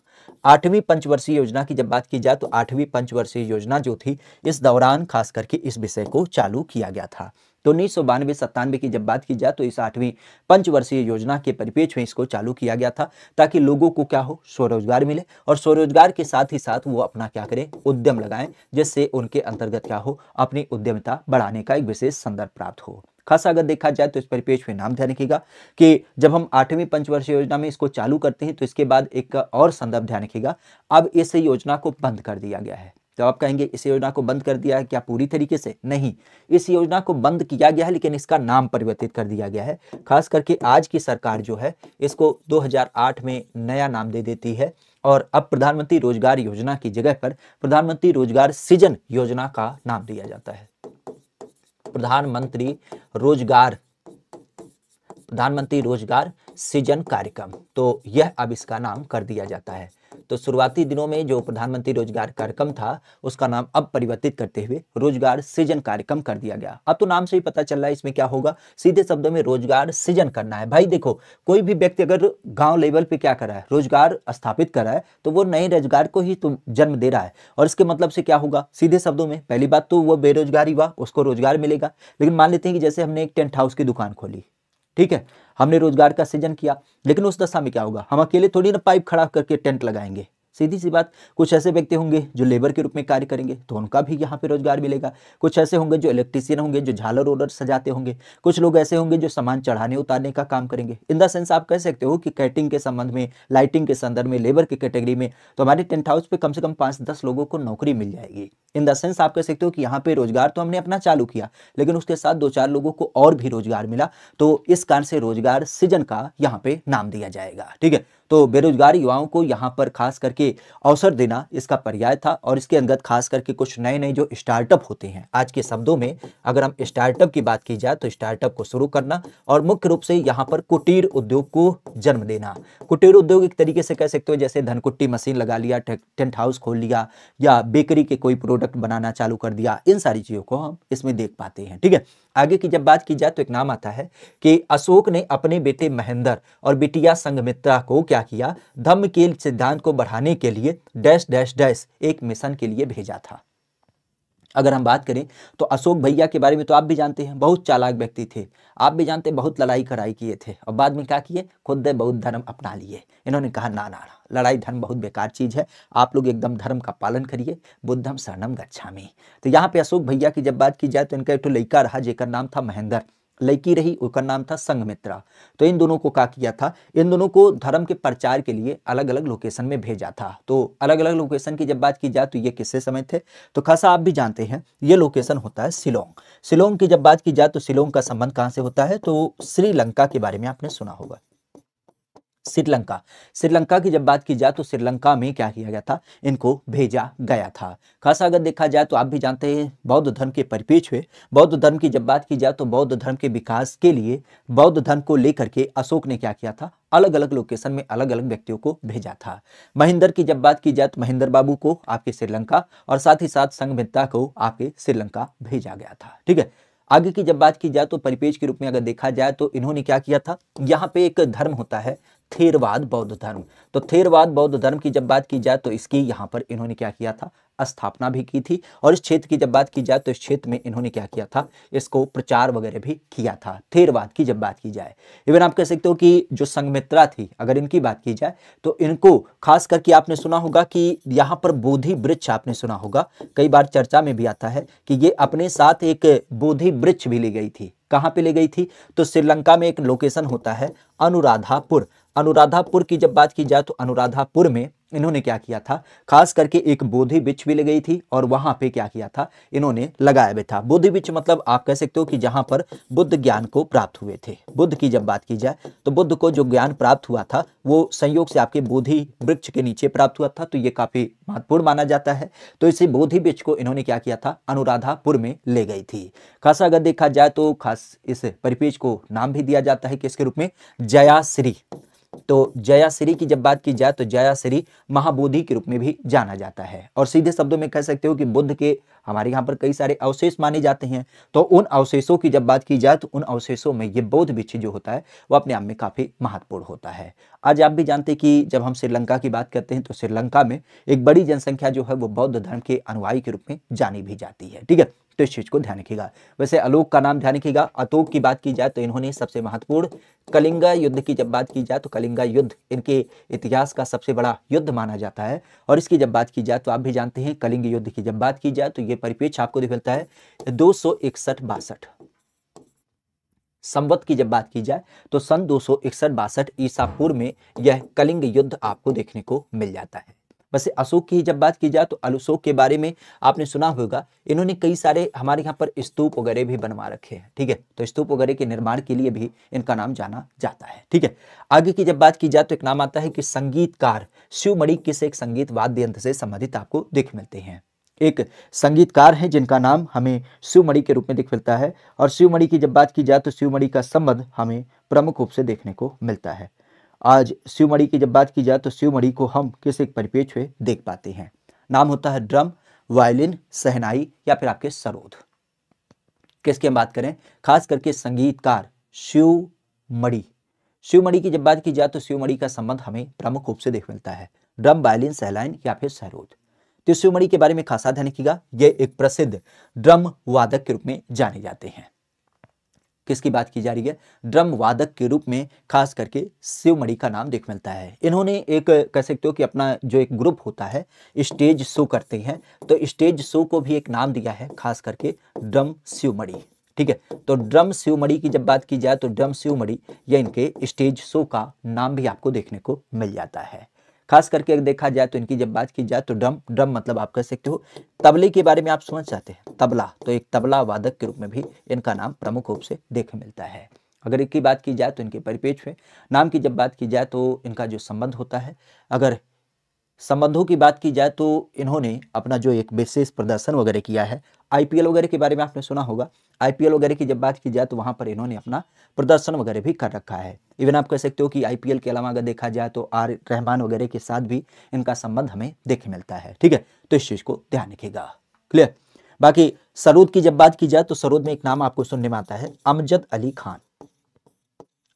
आठवीं पंचवर्षीय योजना की जब बात की जाए तो आठवीं पंचवर्षीय योजना जो थी इस दौरान खास करके इस विषय को चालू किया गया था तो उन्नीस सौ बानवे सत्तानवे की जब बात की जाए तो इस आठवीं पंचवर्षीय योजना के परिपेक्ष में इसको चालू किया गया था ताकि लोगों को क्या हो स्वरोजगार मिले और स्वरोजगार के साथ ही साथ वो अपना क्या करें उद्यम लगाएं जिससे उनके अंतर्गत क्या हो अपनी उद्यमिता बढ़ाने का एक विशेष संदर्भ प्राप्त हो खासा अगर देखा जाए तो इस परिपेक्ष में नाम ध्यान रखिएगा कि जब हम आठवीं पंचवर्षीय योजना में इसको चालू करते हैं तो इसके बाद एक और संदर्भ ध्यान रखिएगा अब इस योजना को बंद कर दिया गया है तो आप कहेंगे इस योजना को बंद कर दिया है क्या पूरी तरीके से नहीं इस योजना को बंद किया गया है लेकिन इसका नाम परिवर्तित कर दिया गया है खास करके आज की सरकार जो है इसको 2008 में नया नाम दे देती है और अब प्रधानमंत्री रोजगार योजना की जगह पर प्रधानमंत्री रोजगार सृजन योजना का नाम दिया जाता है प्रधानमंत्री रोजगार प्रधानमंत्री रोजगार सृजन कार्यक्रम तो यह अब इसका नाम कर दिया जाता है तो शुरुआती दिनों में जो प्रधानमंत्री रोजगार कार्यक्रम था उसका नाम अब परिवर्तित करते हुए रोजगार सृजन कार्यक्रम कर दिया गया अब तो नाम से ही पता चल रहा है इसमें क्या होगा सीधे शब्दों में रोजगार सृजन करना है भाई देखो कोई भी व्यक्ति अगर गाँव लेवल पर क्या कर रहा है रोजगार स्थापित कर रहा है तो वो नए रोजगार को ही जन्म दे रहा है और इसके मतलब से क्या होगा सीधे शब्दों में पहली बात तो वो बेरोजगारी हुआ उसको रोजगार मिलेगा लेकिन मान लेते हैं कि जैसे हमने एक टेंट हाउस की दुकान खोली ठीक है हमने रोजगार का सृजन किया लेकिन उस दशा में क्या होगा हम अकेले थोड़ी ना पाइप खड़ा करके टेंट लगाएंगे सीधी सी बात कुछ ऐसे व्यक्ति होंगे जो लेबर के रूप में कार्य करेंगे तो उनका भी यहाँ पे रोजगार मिलेगा कुछ ऐसे होंगे जो इलेक्ट्रीशियन होंगे जो झालर ओडर सजाते होंगे कुछ लोग ऐसे होंगे जो सामान चढ़ाने उतारने का काम करेंगे इन द सेंस आप कह सकते हो कि कैटिंग के संबंध में लाइटिंग के संदर्भ में लेबर की कैटेगरी में तो हमारे टेंट हाउस पर कम से कम पाँच दस लोगों को नौकरी मिल जाएगी इन द सेंस आप कह सकते हो कि यहाँ पे रोजगार तो हमने अपना चालू किया लेकिन उसके साथ दो चार लोगों को और भी रोजगार मिला तो इस कारण से रोजगार सृजन का यहाँ पे नाम दिया जाएगा ठीक है तो बेरोजगार युवाओं को यहाँ पर खास करके अवसर देना इसका पर्याय था और इसके अंतर्गत खास करके कुछ नए नए जो स्टार्टअप होते हैं आज के शब्दों में अगर हम स्टार्टअप की बात की जाए तो स्टार्टअप को शुरू करना और मुख्य रूप से यहाँ पर कुटीर उद्योग को जन्म देना कुटीर उद्योग एक तरीके से कह सकते हो जैसे धनकुट्टी मशीन लगा लिया टेंट हाउस खोल लिया या बेकरी के कोई प्रोडक्ट बनाना चालू कर दिया इन सारी चीज़ों को हम इसमें देख पाते हैं ठीक है आगे की जब बात की जाए तो एक नाम आता है कि अशोक ने अपने बेटे महेंद्र और बिटिया संगमित्रा को क्या क्या किया धम्म के सिद्धांत को बढ़ाने के लिए डैश डैश डैश एक मिशन के लिए भेजा था अगर हम बात करें तो अशोक भैया के बारे में तो आप भी जानते हैं बहुत चालाक व्यक्ति थे आप भी जानते हैं बहुत लड़ाई कराई किए थे और बाद में क्या किए खुद बहुत धर्म अपना लिए इन्होंने कहा ना ना लड़ाई धर्म बहुत बेकार चीज़ है आप लोग एकदम धर्म का पालन करिए बुद्धम शरणम गच्छा तो यहाँ पे अशोक भैया की जब बात की जाए तो इनका एक तो लड़का रहा जेकर नाम था महेंद्र लड़की रही उनका नाम था संघमित्रा तो इन दोनों को का किया था इन दोनों को धर्म के प्रचार के लिए अलग अलग लोकेशन में भेजा था तो अलग अलग लोकेशन की जब बात की जाए तो ये किससे समय थे तो खासा आप भी जानते हैं ये लोकेशन होता है शिलोंग शिलोंग की जब बात की जाए तो शिलोंग का संबंध कहाँ से होता है तो श्रीलंका के बारे में आपने सुना होगा श्रीलंका श्रीलंका की जब बात की जाए तो श्रीलंका में क्या किया गया था इनको भेजा गया था खासा अगर देखा जाए तो आप भी जानते हैं बौद्ध धर्म के परिपेक्ष में बौद्ध धर्म की जब बात की जाए तो बौद्ध धर्म के विकास के लिए बौद्ध धर्म को लेकर के अशोक ने क्या किया था अलग अलग लोकेशन में अलग अलग व्यक्तियों को भेजा था महेंद्र की जब बात की जाए तो महेंद्र बाबू को आपके श्रीलंका और साथ ही साथ संघ को आपके श्रीलंका भेजा गया था ठीक है आगे की जब बात की जाए तो परिपेज के रूप में अगर देखा जाए तो इन्होंने क्या किया था यहाँ पे एक धर्म होता है थेरवाद बौद्ध धर्म तो थेरवाद बौद्ध धर्म की जब बात की जाए तो इसकी यहाँ पर इन्होंने क्या किया था स्थापना भी की थी और इस क्षेत्र की जब बात की जाए तो इस क्षेत्र में इन्होंने क्या किया था इसको प्रचार वगैरह भी किया था थेरवाद की जब बात की जाए इवन आप कह सकते हो कि जो संगमित्रा थी अगर इनकी बात की जाए तो इनको खास करके आपने सुना होगा कि यहाँ पर बोधि वृक्ष आपने सुना होगा कई बार चर्चा में भी आता है कि ये अपने साथ एक बोधि वृक्ष भी ले गई थी कहाँ पे ले गई थी तो श्रीलंका में एक लोकेशन होता है अनुराधापुर अनुराधापुर की जब बात की जाए तो अनुराधापुर में इन्होंने क्या किया था खास करके एक बोधि बिच भी गई थी और वहां पे क्या किया था इन्होंने लगाया भी था बोधि बिच मतलब आप कह सकते हो कि जहां पर बुद्ध ज्ञान को प्राप्त हुए थे बुद्ध की जब बात की जाए तो बुद्ध को जो ज्ञान प्राप्त हुआ था वो संयोग से आपके बोधि वृक्ष के नीचे प्राप्त हुआ था तो ये काफी महत्वपूर्ण माना जाता है तो इसे बोधि बिच को इन्होंने क्या किया था अनुराधापुर में ले गई थी खासा अगर देखा जाए तो खास इस परिपेज को नाम भी दिया जाता है किसके रूप में जयाश्री तो जयाश्री की जब बात की जाए तो जयाश्री महाबोधि के रूप में भी जाना जाता है और सीधे शब्दों में कह सकते हो कि बुद्ध के हमारे यहाँ पर कई सारे अवशेष माने जाते हैं तो उन अवशेषों की जब बात की जाए तो उन अवशेषों में ये बौद्ध बिच्छ जो होता है वो अपने आप में काफ़ी महत्वपूर्ण होता है आज आप भी जानते कि जब हम श्रीलंका की बात करते हैं तो श्रीलंका में एक बड़ी जनसंख्या जो है वो बौद्ध धर्म के अनुयायी के रूप में जानी भी जाती है ठीक है तो इस चीज़ को ध्यान रखिएगा वैसे अलोक का नाम ध्यान रखिएगा अतोक की बात की जाए तो इन्होंने सबसे महत्वपूर्ण कलिंगा युद्ध की जब बात की जाए तो कलिंगा युद्ध इनके इतिहास का सबसे बड़ा युद्ध माना जाता है और इसकी जब बात की जाए तो आप भी जानते हैं कलिंग युद्ध की जब बात की जाए तो ये परिपेक्ष आपको दिखलता है दो सौ संवत की जब बात की जाए तो सन दो सौ ईसा पूर्व में यह कलिंग युद्ध आपको देखने को मिल जाता है वैसे अशोक की जब बात की जाए तो अशोक के बारे में आपने सुना होगा इन्होंने कई सारे हमारे यहाँ पर स्तूप वगैरह भी बनवा रखे हैं ठीक है तो स्तूप वगैरह के निर्माण के लिए भी इनका नाम जाना जाता है ठीक है आगे की जब बात की जाए तो एक नाम आता है कि संगीतकार शिवमणि किस एक संगीत वाद्य यंत्र से संबंधित आपको दिख मिलते हैं एक संगीतकार है जिनका नाम हमें शिवमणि के रूप में दिख मिलता है और शिवमणि की जब बात की जाए तो शिवमणि का संबंध हमें प्रमुख रूप से देखने को मिलता है आज शिवमढ़ी की जब बात की जाए तो शिवमढ़ी को हम किस एक परिपेक्ष में देख पाते हैं नाम होता है ड्रम वायलिन सहनाई या फिर आपके सरोद किसकी हम बात करें खास करके संगीतकार शिव मड़ी शिवमणि की जब बात की जाए तो शिवमढ़ी का संबंध हमें प्रमुख रूप से देख मिलता है ड्रम वायलिन सहलाइन या फिर सहरोद तो शिवमणि के बारे में खासा ध्यान रखिएगा ये एक प्रसिद्ध ड्रम वादक के रूप में जाने जाते हैं किसकी बात की जा रही है ड्रम वादक के रूप में खास करके शिवमणि का नाम देख मिलता है इन्होंने एक कह सकते हो कि अपना जो एक ग्रुप होता है स्टेज शो करते हैं तो स्टेज शो को भी एक नाम दिया है खास करके ड्रम शिवमणि ठीक है तो ड्रम शिवमणि की जब बात की जाए तो ड्रम शिवमणि या इनके स्टेज शो का नाम भी आपको देखने को मिल जाता है खास करके अगर देखा जाए तो इनकी जब बात की जाए तो ड्रम ड्रम मतलब आप कह सकते हो तबले के बारे में आप समझ चाहते हैं तबला तो एक तबला वादक के रूप में भी इनका नाम प्रमुख रूप से देखे मिलता है अगर इनकी बात की जाए तो इनके परिपेक्ष में नाम की जब बात की जाए तो इनका जो संबंध होता है अगर संबंधों की बात की जाए तो इन्होंने अपना जो एक विशेष प्रदर्शन वगैरह किया है आईपीएल वगैरह के बारे में आपने सुना होगा आईपीएल वगैरह की जब बात की जाए तो वहाँ पर इन्होंने अपना प्रदर्शन वगैरह भी कर रखा है इवन आप कह सकते हो कि आईपीएल के अलावा अगर देखा जाए तो आर रहमान वगैरह के साथ भी इनका संबंध हमें देखने मिलता है ठीक है तो इस चीज़ को ध्यान रखिएगा क्लियर बाकी सरूद की जब बात की जाए तो सरूद में एक नाम आपको सुनने में आता है अमजद अली खान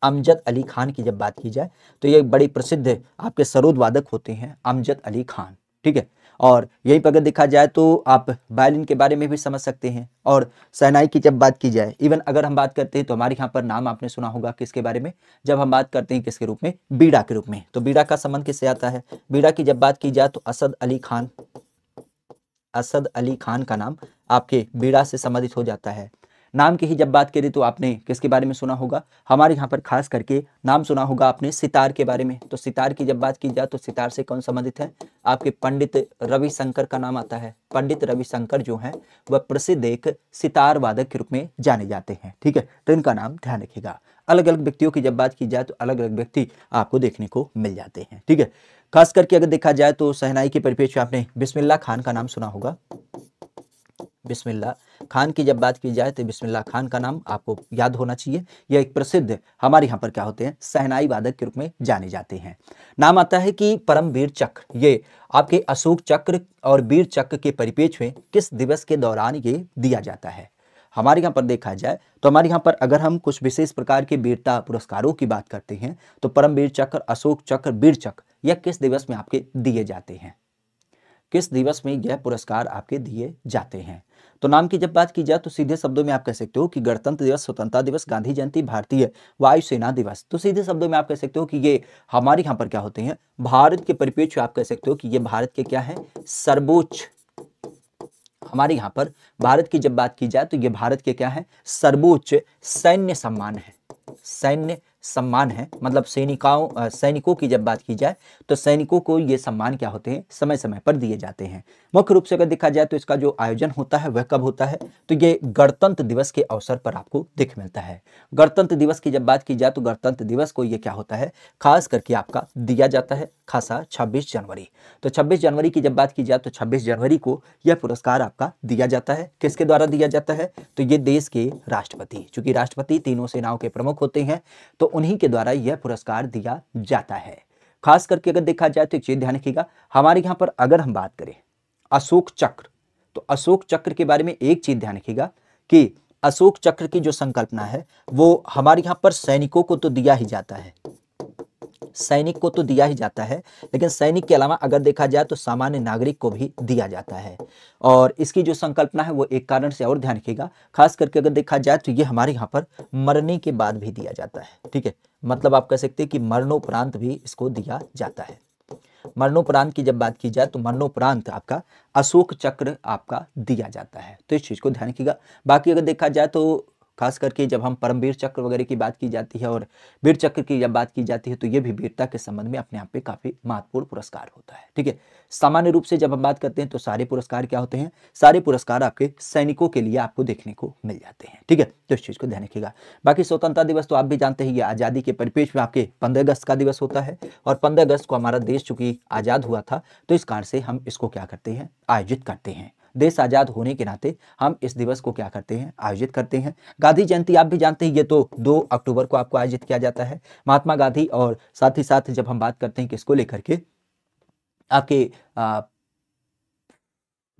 अमजद अली खान की जब बात की जाए तो ये बड़ी प्रसिद्ध आपके सरोद वादक होते हैं अमजद अली खान ठीक है और यहीं पर अगर देखा जाए तो आप वायलिन के बारे में भी समझ सकते हैं और सहनाई की जब बात की जाए इवन अगर हम बात करते हैं तो हमारे यहाँ पर नाम आपने सुना होगा किसके बारे में जब हम बात करते हैं किसके रूप में बीड़ा के रूप में तो बीड़ा का संबंध किससे आता है बीड़ा की जब बात की जाए तो असद अली खान असद अली खान का नाम आपके बीड़ा से संबंधित हो जाता है नाम की ही जब बात करें तो आपने किसके बारे में सुना होगा हमारे यहाँ पर खास करके नाम सुना होगा आपने सितार के बारे में तो सितार की जब बात की जाए तो सितार से कौन संबंधित है आपके पंडित रविशंकर का नाम आता है पंडित रविशंकर जो हैं वह प्रसिद्ध एक सितार वादक के रूप में जाने जाते हैं ठीक है तो इनका नाम ध्यान रखेगा अलग अलग व्यक्तियों की जब बात की जाए तो अलग अलग व्यक्ति आपको देखने को मिल जाते हैं ठीक है खास करके अगर देखा जाए तो सहनाई के परिपेक्ष आपने बिस्मिल्ला खान का नाम सुना होगा बिस्मिल्ला खान की जब बात की जाए तो बिस्मिल्ला खान का नाम आपको याद होना चाहिए यह एक प्रसिद्ध हमारे यहाँ पर क्या होते हैं सहनाई वादक के रूप में जाने जाते हैं नाम आता है कि परमवीर चक्र ये आपके अशोक चक्र और वीर चक्र के परिपेक्ष में किस दिवस के दौरान ये दिया जाता है हमारे यहाँ पर देखा जाए तो हमारे यहाँ पर अगर हम कुछ विशेष प्रकार के वीरता पुरस्कारों की बात करते हैं तो परमवीर चक्र अशोक चक्र वीर चक्र यह किस दिवस में आपके दिए जाते हैं किस दिवस में यह पुरस्कार आपके दिए जाते हैं तो नाम की जब बात की जाए तो सीधे शब्दों में आप कह सकते हो कि गणतंत्र दिवस स्वतंत्रता दिवस गांधी जयंती भारतीय वायुसेना दिवस तो सीधे शब्दों में आप कह सकते हो कि ये हमारे यहाँ पर क्या होते हैं भारत के परिप्रेक्ष्य आप कह सकते हो कि ये भारत के क्या है सर्वोच्च हमारे यहाँ पर भारत की जब बात की जाए तो ये भारत के क्या है सर्वोच्च सैन्य सम्मान है सैन्य सम्मान है मतलब सैनिकाओं सैनिकों की जब बात की जाए तो सैनिकों को ये सम्मान क्या होते हैं समय समय पर दिए जाते हैं मुख्य रूप से अगर देखा जाए तो इसका जो आयोजन होता है वह कब होता है तो ये गणतंत्र दिवस के अवसर पर आपको दिख मिलता है गणतंत्र दिवस की जब बात की जाए तो गणतंत्र दिवस को ये क्या होता है खास करके आपका दिया जाता है खासा 26 जनवरी तो 26 जनवरी की जब बात की जाए तो 26 जनवरी को यह पुरस्कार आपका दिया जाता है किसके द्वारा दिया जाता है तो ये देश के राष्ट्रपति चूंकि राष्ट्रपति तीनों सेनाओं के प्रमुख होते हैं तो उन्हीं के द्वारा यह पुरस्कार दिया जाता है खास करके अगर देखा जाए तो एक चीज़ ध्यान रखिएगा हमारे यहाँ पर अगर हम बात करें अशोक चक्र तो अशोक चक्र के बारे में एक चीज़ ध्यान रखिएगा कि अशोक चक्र की जो संकल्पना है वो हमारे यहाँ पर सैनिकों को तो दिया ही जाता है सैनिक को तो दिया ही जाता है लेकिन सैनिक के अलावा अगर देखा जाए तो सामान्य नागरिक को भी दिया जाता है और इसकी जो संकल्पना है वो एक कारण से और ध्यान रखिएगा खास करके अगर देखा जाए तो ये हमारे यहाँ पर मरने के बाद भी दिया जाता है ठीक है मतलब आप कह सकते हैं कि मरणोपरांत भी इसको दिया जाता है मरणोपरांत की जब बात की जाए तो मरणोपरांत आपका अशोक चक्र आपका दिया जाता है तो इस चीज़ को ध्यान रखिएगा बाकी अगर देखा जाए तो खास करके जब हम परमवीर चक्र वगैरह की बात की जाती है और वीर चक्र की जब बात की जाती है तो ये भी वीरता के संबंध में अपने आप पे काफ़ी महत्वपूर्ण पुरस्कार होता है ठीक है सामान्य रूप से जब हम बात करते हैं तो सारे पुरस्कार क्या होते हैं सारे पुरस्कार आपके सैनिकों के लिए आपको देखने को मिल जाते हैं ठीक है तो इस चीज़ को ध्यान रखिएगा बाकी स्वतंत्रता दिवस तो आप भी जानते हैं ये आज़ादी के परिपेक्ष में आपके पंद्रह अगस्त का दिवस होता है और पंद्रह अगस्त को हमारा देश चूंकि आज़ाद हुआ था तो इस कारण से हम इसको क्या करते हैं आयोजित करते हैं देश आज़ाद होने के नाते हम इस दिवस को क्या करते हैं आयोजित करते हैं गांधी जयंती आप भी जानते हैं ये तो दो अक्टूबर को आपको आयोजित किया जाता है महात्मा गांधी और साथ ही साथ जब हम बात करते हैं किसको लेकर के आपके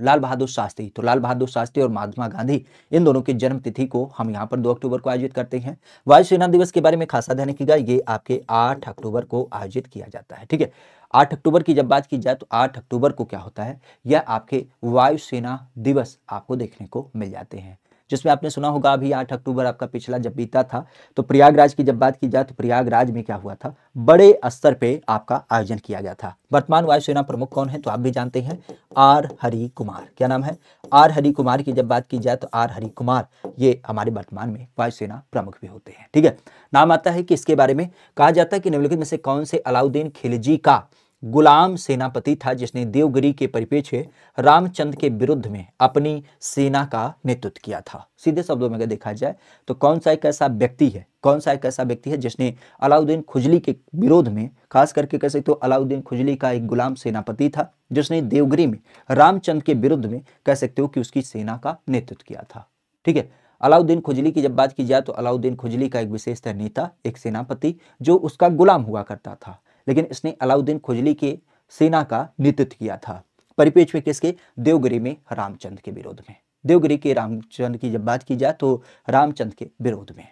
लाल बहादुर शास्त्री तो लाल बहादुर शास्त्री और महात्मा गांधी इन दोनों की जन्म तिथि को हम यहाँ पर 2 अक्टूबर को आयोजित करते हैं वायुसेना दिवस के बारे में खासा ध्यान रखिएगा ये आपके 8 अक्टूबर को आयोजित किया जाता है ठीक है आठ अक्टूबर की जब बात की जाए तो आठ अक्टूबर को क्या होता है यह आपके वायुसेना दिवस आपको देखने को मिल जाते हैं जिसमें आपने सुना होगा अभी आठ अक्टूबर आपका पिछला जब बीता था तो प्रयागराज की जब बात की जाए तो प्रयागराज में क्या हुआ था बड़े स्तर पे आपका आयोजन किया गया था वर्तमान वायुसेना प्रमुख कौन है तो आप भी जानते हैं आर हरि कुमार क्या नाम है आर हरि कुमार की जब बात की जाए तो आर हरि कुमार ये हमारे वर्तमान में वायुसेना प्रमुख भी होते हैं ठीक है नाम आता है कि इसके बारे में कहा जाता है कि निम्नलिखित में से कौन से अलाउद्दीन खिलजी का गुलाम सेनापति था जिसने देवगिरी के परिपेक्ष रामचंद्र के विरुद्ध में अपनी सेना का नेतृत्व किया था सीधे शब्दों में अगर देखा जाए तो कौन सा एक ऐसा व्यक्ति है कौन सा एक ऐसा व्यक्ति है जिसने अलाउद्दीन खुजली के विरोध में खास करके कह सकते हो अलाउद्दीन खुजली का एक गुलाम सेनापति था जिसने देवगिरी में रामचंद्र के विरुद्ध में कह सकते हो कि उसकी सेना का नेतृत्व किया था ठीक है अलाउद्दीन खुजली की जब बात की जाए तो अलाउद्दीन खुजली का एक विशेषतः नेता एक सेनापति जो उसका गुलाम हुआ करता था लेकिन इसने अलाउद्दीन खुजली के सेना का नेतृत्व किया था परिपेक्ष में किसके देवगिरी में रामचंद्र के विरोध में देवगिरी के रामचंद्र की जब बात की जाए तो रामचंद्र के विरोध में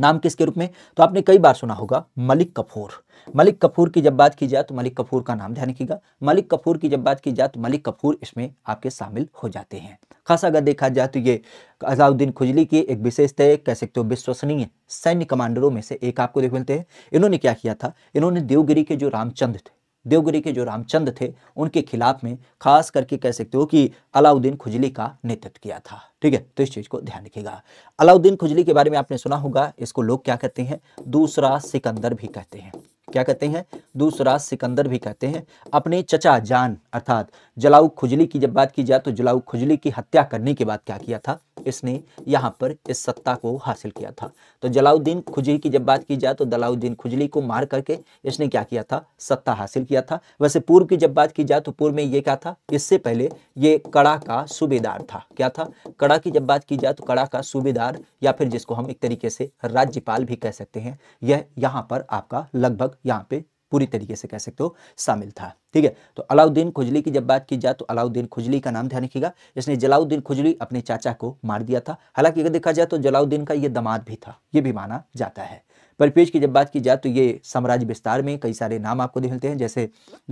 नाम किसके रूप में तो आपने कई बार सुना होगा मलिक कपूर मलिक कपूर की जब बात की जाए तो मलिक कपूर का नाम ध्यान रखिएगा मलिक कपूर की जब बात की जाए तो मलिक कपूर इसमें आपके शामिल हो जाते हैं खास अगर देखा जाए तो ये अजाउद्दीन खुजली की एक विशेषता कह सकते हो विश्वसनीय सैन्य कमांडरों में से एक आपको देख मिलते हैं इन्होंने क्या किया था इन्होंने देवगिरी के जो रामचंद्र थे देवगिरी के जो रामचंद्र थे उनके खिलाफ में खास करके कह सकते हो कि अलाउद्दीन खुजली का नेतृत्व किया था ठीक है तो इस चीज़ को ध्यान रखिएगा अलाउद्दीन खुजली के बारे में आपने सुना होगा इसको लोग क्या कहते हैं दूसरा सिकंदर भी कहते हैं क्या कहते हैं दूसरा सिकंदर भी कहते हैं अपने चचा जान अर्थात जलाऊ खुजली की जब बात की जाए तो जलाऊ खुजली की हत्या करने के बाद क्या किया था इसने यहाँ पर इस सत्ता को हासिल किया था तो जलाउद्दीन खुजली की जब बात की जाए तो जलाउद्दीन खुजली को मार करके इसने क्या किया था सत्ता हासिल किया था वैसे पूर्व की जब बात की जाए तो पूर्व में ये क्या था इससे पहले ये कड़ा का सूबेदार था क्या था कड़ा की जब बात की जाए तो कड़ा का सूबेदार या फिर जिसको हम एक तरीके से राज्यपाल भी कह सकते हैं यह यहाँ पर आपका लगभग यहाँ पे पूरी तरीके से कह सकते हो शामिल था ठीक है तो अलाउद्दीन खुजली की जब बात की जाए तो अलाउद्दीन खुजली का नाम ध्यान रखिएगा इसने जलाउद्दीन खुजली अपने चाचा को मार दिया था हालांकि अगर देखा जाए तो जलाउद्दीन का ये दमाद भी था ये भी माना जाता है परिपेज की जब बात की जाए तो ये साम्राज्य विस्तार में कई सारे नाम आपको मिलते हैं जैसे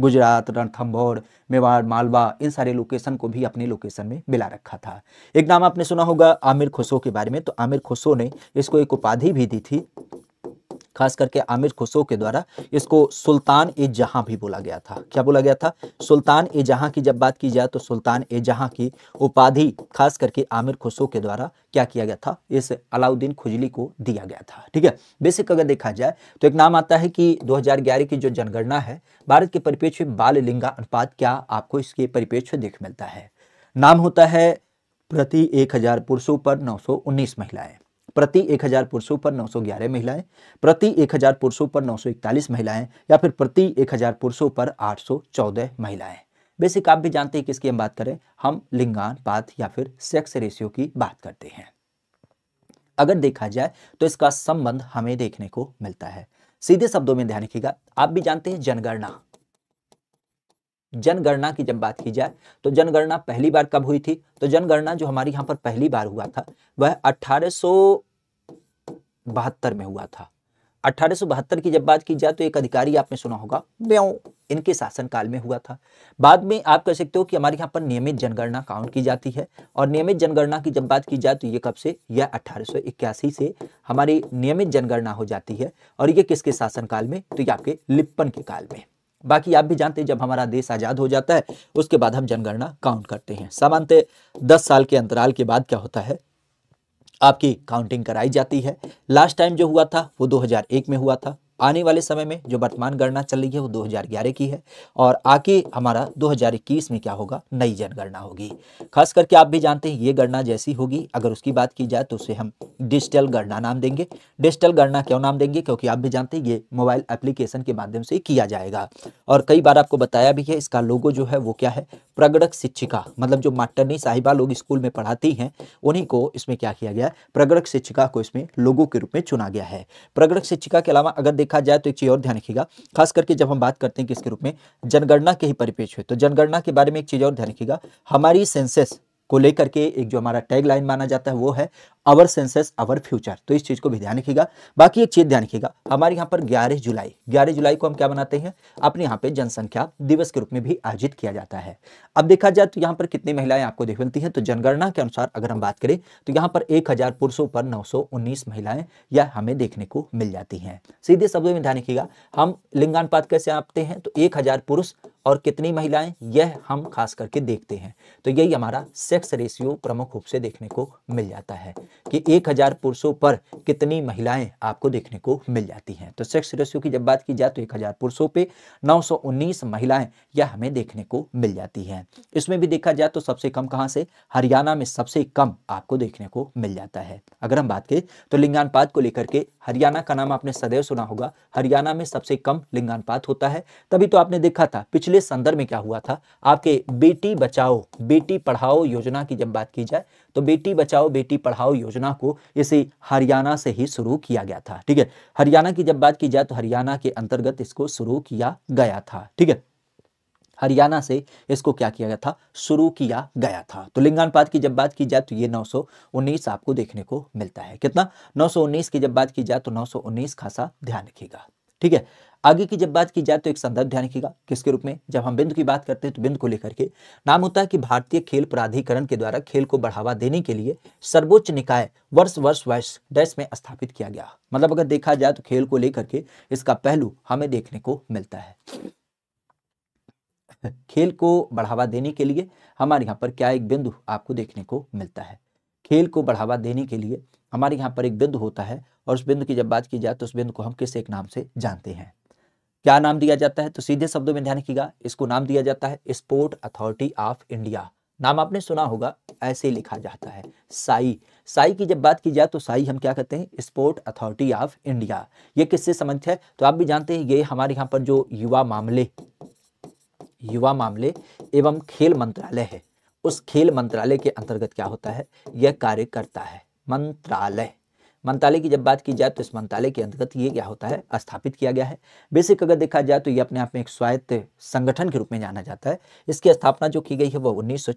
गुजरात रणथम्भौर मेवाड़ मालवा इन सारे लोकेशन को भी अपने लोकेशन में मिला रखा था एक नाम आपने सुना होगा आमिर खुसो के बारे में तो आमिर खुसो ने इसको एक उपाधि भी दी थी खास करके आमिर खुसो के द्वारा इसको सुल्तान ए जहाँ भी बोला गया था क्या बोला गया था सुल्तान ए जहाँ की जब बात की जाए तो सुल्तान ए जहाँ की उपाधि खास करके आमिर खुसो के द्वारा क्या किया गया था इस अलाउद्दीन खुजली को दिया गया था ठीक है बेसिक अगर देखा जाए तो एक नाम आता है कि 2011 की जो जनगणना है भारत के परिपेक्ष में बाल लिंगा अनुपात क्या आपको इसके परिपेक्ष देख मिलता है नाम होता है प्रति एक पुरुषों पर नौ महिलाएं प्रति 1000 पुरुषों पर 911 महिलाएं प्रति 1000 पुरुषों पर 941 महिलाएं या फिर प्रति 1000 पुरुषों पर 814 महिलाएं बेसिक आप भी जानते हैं किसकी हम बात करें हम लिंगानुपात या फिर सेक्स रेशियो की बात करते हैं अगर देखा जाए तो इसका संबंध हमें देखने को मिलता है सीधे शब्दों में ध्यान रखिएगा आप भी जानते हैं जनगणना जनगणना की जब बात की जाए तो जनगणना पहली बार कब हुई थी तो जनगणना जो हमारी यहाँ पर पहली बार हुआ था वह अठारह में हुआ था अठारह की जब बात की जाए तो एक अधिकारी आपने सुना होगा ब्यों इनके शासनकाल में हुआ था बाद में आप कह सकते हो कि हमारे यहाँ पर नियमित जनगणना काउंट की जाती है और नियमित जनगणना की जब बात की जाए तो ये कब से यह अठारह से हमारी नियमित जनगणना हो जाती है और ये किसके शासनकाल में तो ये आपके लिप्पन के काल में बाकी आप भी जानते हैं जब हमारा देश आज़ाद हो जाता है उसके बाद हम जनगणना काउंट करते हैं सामान्यतः दस साल के अंतराल के बाद क्या होता है आपकी काउंटिंग कराई जाती है लास्ट टाइम जो हुआ था वो 2001 में हुआ था आने वाले समय में जो वर्तमान गणना चल रही है वो 2011 की है और आगे हमारा 2021 में क्या होगा नई जनगणना होगी खास करके आप भी जानते हैं ये गणना जैसी होगी अगर उसकी बात की जाए तो उसे हम डिजिटल गणना नाम देंगे डिजिटल गणना क्यों नाम देंगे क्योंकि आप भी जानते हैं ये मोबाइल एप्लीकेशन के माध्यम से किया जाएगा और कई बार आपको बताया भी है इसका लोगो जो है वो क्या है प्रगड़क शिक्षिका मतलब जो माटरनी साहिबा लोग स्कूल में पढ़ाती हैं उन्हीं को इसमें क्या किया गया प्रगड़क शिक्षिका को इसमें लोगों के रूप में चुना गया है प्रगड़क शिक्षिका के अलावा अगर देखा जाए तो एक चीज़ और ध्यान रखिएगा खास करके जब हम बात करते हैं किसके रूप में जनगणना के ही परिपेक्ष तो जनगणना के बारे में एक चीज़ और ध्यान रखिएगा हमारी सेंसेस को लेकर के एक जो हमारा टैग लाइन माना जाता है वो है अवर सेंसेस अवर फ्यूचर तो इस चीज़ को भी ध्यान रखिएगा बाकी एक चीज़ ध्यान रखिएगा हमारे यहाँ पर ग्यारह जुलाई ग्यारह जुलाई को हम क्या मनाते हैं अपने यहाँ पे जनसंख्या दिवस के रूप में भी आयोजित किया जाता है अब देखा जाए तो यहाँ पर कितनी महिलाएं आपको देख मिलती हैं तो जनगणना के अनुसार अगर हम बात करें तो यहाँ पर एक पुरुषों पर नौ महिलाएं यह हमें देखने को मिल जाती है सीधे शब्दों में ध्यान रखिएगा हम लिंगानुपात कैसे आपते हैं तो एक पुरुष और कितनी महिलाएं यह हम खास करके देखते हैं तो यही हमारा सेक्स रेशियो प्रमुख रूप से देखने को मिल जाता है कि एक हज़ार पुरुषों पर कितनी महिलाएं आपको देखने को मिल जाती हैं तो सेक्स रेशियो की जब बात की जाए तो एक हज़ार पुरुषों पे 919 महिलाएं यह हमें देखने को मिल जाती हैं इसमें भी देखा जाए तो सबसे कम कहाँ से हरियाणा में सबसे कम आपको देखने को मिल जाता है अगर हम बात करें तो लिंगानुपात को लेकर के हरियाणा का नाम आपने सदैव सुना होगा हरियाणा में सबसे कम लिंगानुपात होता है तभी तो आपने देखा था पिछले पिछले संदर्भ में क्या हुआ था आपके बेटी बचाओ बेटी पढ़ाओ योजना की जब बात की जाए तो बेटी बचाओ बेटी पढ़ाओ योजना को इसे हरियाणा से ही शुरू किया गया था ठीक है हरियाणा की जब बात की जाए तो हरियाणा के अंतर्गत इसको शुरू किया गया था ठीक है हरियाणा से इसको क्या किया गया था शुरू किया गया था तो लिंगानुपात की जब बात की जाए तो ये 919 आपको देखने को मिलता है कितना 919 की जब बात की जाए तो 919 खासा ध्यान रखिएगा ठीक है आगे की जब बात की जाए तो एक संदर्भ ध्यान रखिएगा किसके रूप में जब हम बिंदु की बात करते हैं तो बिंदु को लेकर के नाम होता है कि भारतीय खेल प्राधिकरण के द्वारा खेल को बढ़ावा देने के लिए सर्वोच्च निकाय वर्ष वर्ष वर्ष डैश में स्थापित किया गया मतलब अगर देखा जाए तो खेल को लेकर के इसका पहलू हमें देखने को मिलता है खेल को बढ़ावा देने के लिए हमारे यहाँ पर क्या एक बिंदु आपको देखने को मिलता है खेल को बढ़ावा देने के लिए हमारे यहाँ पर एक बिंदु होता है और उस बिंद की जब बात की जाए तो उस बिंद को हम किस एक नाम से जानते हैं क्या नाम दिया जाता है तो सीधे शब्दों में ध्यान रखिएगा इसको नाम दिया जाता है स्पोर्ट अथॉरिटी ऑफ इंडिया नाम आपने सुना होगा ऐसे लिखा जाता है साई साई की जब बात की जाए तो साई हम क्या कहते हैं स्पोर्ट अथॉरिटी ऑफ इंडिया ये किससे संबंधित है तो आप भी जानते हैं ये हमारे यहाँ पर जो युवा मामले युवा मामले एवं खेल मंत्रालय है उस खेल मंत्रालय के अंतर्गत क्या होता है यह कार्य करता है मंत्रालय मंत्रालय की जब बात की जाए तो इस मंत्रालय के अंतर्गत ये क्या होता है स्थापित किया गया है बेसिक अगर देखा जाए तो ये अपने आप में एक स्वायत्त संगठन के रूप में जाना जाता है इसकी स्थापना जो की गई है वह उन्नीस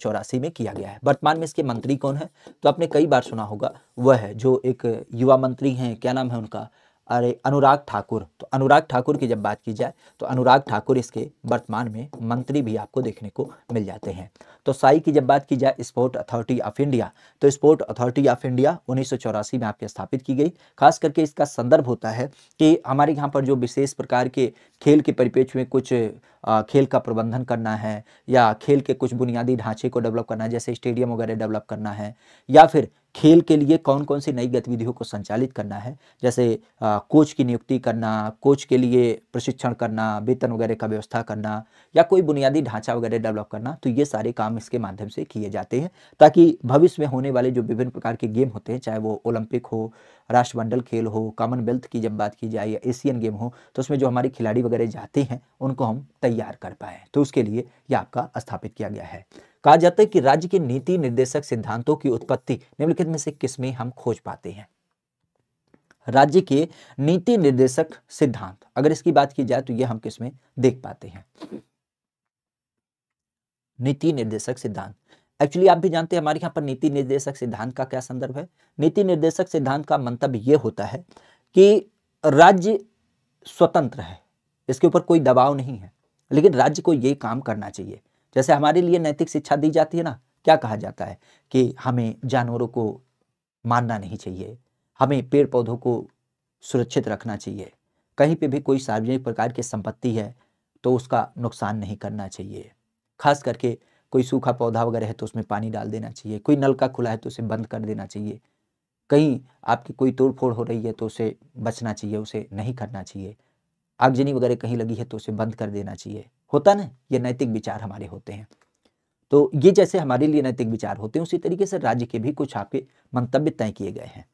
में किया गया है वर्तमान में इसके मंत्री कौन है तो आपने कई बार सुना होगा वह है जो एक युवा मंत्री हैं क्या नाम है उनका अरे अनुराग ठाकुर तो अनुराग ठाकुर की जब बात की जाए तो अनुराग ठाकुर इसके वर्तमान में मंत्री भी आपको देखने को मिल जाते हैं तो साई की जब बात की जाए स्पोर्ट अथॉरिटी ऑफ इंडिया तो स्पोर्ट अथॉरिटी ऑफ इंडिया उन्नीस में आपके स्थापित की गई खास करके इसका संदर्भ होता है कि हमारे यहाँ पर जो विशेष प्रकार के खेल के परिपेक्ष में कुछ खेल का प्रबंधन करना है या खेल के कुछ बुनियादी ढांचे को डेवलप करना है जैसे स्टेडियम वगैरह डेवलप करना है या फिर खेल के लिए कौन कौन सी नई गतिविधियों को संचालित करना है जैसे कोच की नियुक्ति करना कोच के लिए प्रशिक्षण करना वेतन वगैरह का व्यवस्था करना या कोई बुनियादी ढांचा वगैरह डेवलप करना तो ये सारे काम इसके माध्यम से किए जाते हैं ताकि भविष्य में होने वाले जो विभिन्न प्रकार के गेम होते हैं चाहे वो ओलंपिक हो राष्ट्रमंडल खेल हो कॉमनवेल्थ की जब बात की जाए या एशियन गेम हो तो उसमें जो हमारे खिलाड़ी वगैरह जाते हैं उनको हम तैयार कर पाए तो उसके लिए यह आपका स्थापित किया गया है कहा जाता है कि राज्य के नीति निर्देशक सिद्धांतों की उत्पत्ति निम्नलिखित में से किसमें हम खोज पाते हैं राज्य के नीति निर्देशक सिद्धांत अगर इसकी बात की जाए तो यह हम किसमें देख पाते हैं नीति निर्देशक सिद्धांत एक्चुअली आप भी जानते हैं हमारे यहाँ पर नीति निर्देशक सिद्धांत का क्या संदर्भ है नीति निर्देशक सिद्धांत का मंतव्य ये होता है कि राज्य स्वतंत्र है इसके ऊपर कोई दबाव नहीं है लेकिन राज्य को ये काम करना चाहिए जैसे हमारे लिए नैतिक शिक्षा दी जाती है ना क्या कहा जाता है कि हमें जानवरों को मारना नहीं चाहिए हमें पेड़ पौधों को सुरक्षित रखना चाहिए कहीं पे भी कोई सार्वजनिक प्रकार की संपत्ति है तो उसका नुकसान नहीं करना चाहिए खास करके कोई सूखा पौधा वगैरह है तो उसमें पानी डाल देना चाहिए कोई नलका खुला है तो उसे बंद कर देना चाहिए कहीं आपकी कोई तोड़फोड़ हो रही है तो उसे बचना चाहिए उसे नहीं करना चाहिए आगजनी वगैरह कहीं लगी है तो उसे बंद कर देना चाहिए होता ना ये नैतिक विचार हमारे होते हैं तो ये जैसे हमारे लिए नैतिक विचार होते हैं उसी तरीके से राज्य के भी कुछ आपके मंतव्य तय किए गए हैं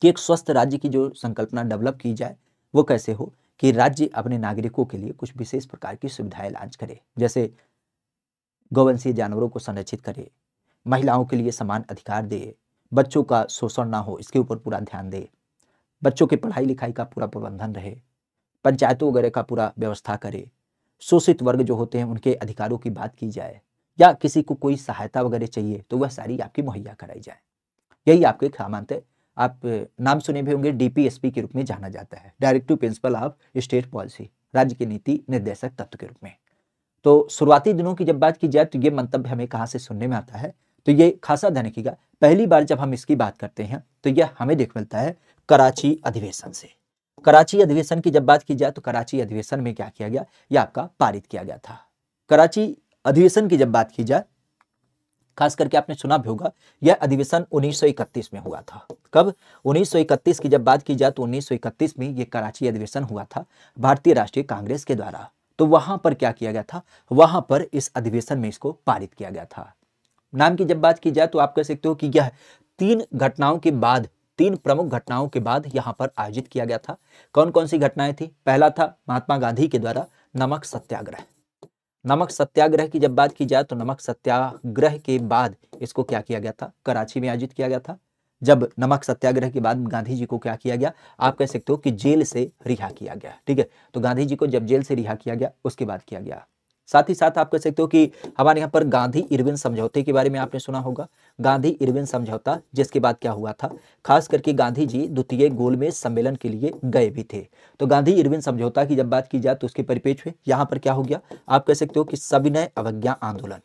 कि एक स्वस्थ राज्य की जो संकल्पना डेवलप की जाए वो कैसे हो कि राज्य अपने नागरिकों के लिए कुछ विशेष प्रकार की सुविधाएं लॉन्च करे जैसे गौवंशीय जानवरों को संरक्षित करे महिलाओं के लिए समान अधिकार दे बच्चों का शोषण ना हो इसके ऊपर पूरा ध्यान दे बच्चों के पढ़ाई लिखाई का पूरा प्रबंधन रहे पंचायतों वगैरह का पूरा व्यवस्था करे शोषित वर्ग जो होते हैं उनके अधिकारों की बात की जाए या किसी को कोई सहायता वगैरह चाहिए तो वह सारी आपकी मुहैया कराई जाए यही आपके सामान्य आप नाम सुने भी होंगे डीपीएसपी के रूप में जाना जाता है directive principle of state policy राज्य की नीति निर्देशक तत्व के रूप में तो शुरुआती दिनों की जब बात की जाए तो ये मंतव्य हमें कहाँ से सुनने में आता है तो ये खासा ध्यान रखिएगा पहली बार जब हम इसकी बात करते हैं तो यह हमें देख मिलता है कराची अधिवेशन से कराची अधिवेशन की जब बात की जाए तो कराची अधिवेशन में क्या किया गया यह आपका पारित किया गया था कराची अधिवेशन की जब बात की जाए खास करके आपने सुना भी होगा यह अधिवेशन 1931 में हुआ था कब 1931 की जब बात की जाए तो 1931 में यह कराची अधिवेशन हुआ था भारतीय राष्ट्रीय कांग्रेस के द्वारा तो वहां पर क्या किया गया था वहां पर इस अधिवेशन में इसको पारित किया गया था नाम की जब बात की जाए तो आप कह सकते हो कि यह तीन घटनाओं के बाद तीन प्रमुख घटनाओं के बाद यहां पर आयोजित किया गया था कौन कौन सी घटनाएं थी पहला था महात्मा गांधी के द्वारा नमक सत्याग्रह नमक सत्याग्रह की जब बात की जाए तो नमक सत्याग्रह के बाद इसको क्या किया गया था कराची में आयोजित किया गया था जब नमक सत्याग्रह के बाद गांधी जी को क्या किया गया आप कह सकते हो कि जेल से रिहा किया गया ठीक है तो गांधी जी को जब जेल से रिहा किया गया उसके बाद किया गया साथ ही साथ आप कह सकते हो कि हमारे यहाँ पर गांधी इरविन समझौते के बारे में आपने सुना होगा गांधी इरविन समझौता जिसके बाद क्या हुआ था खास करके गांधी जी द्वितीय गोलमेज सम्मेलन के लिए गए भी थे तो गांधी इरविन समझौता की जब बात की जाए तो उसके परिपेक्ष में यहाँ पर क्या हो गया आप कह सकते हो कि सविनय अवज्ञा आंदोलन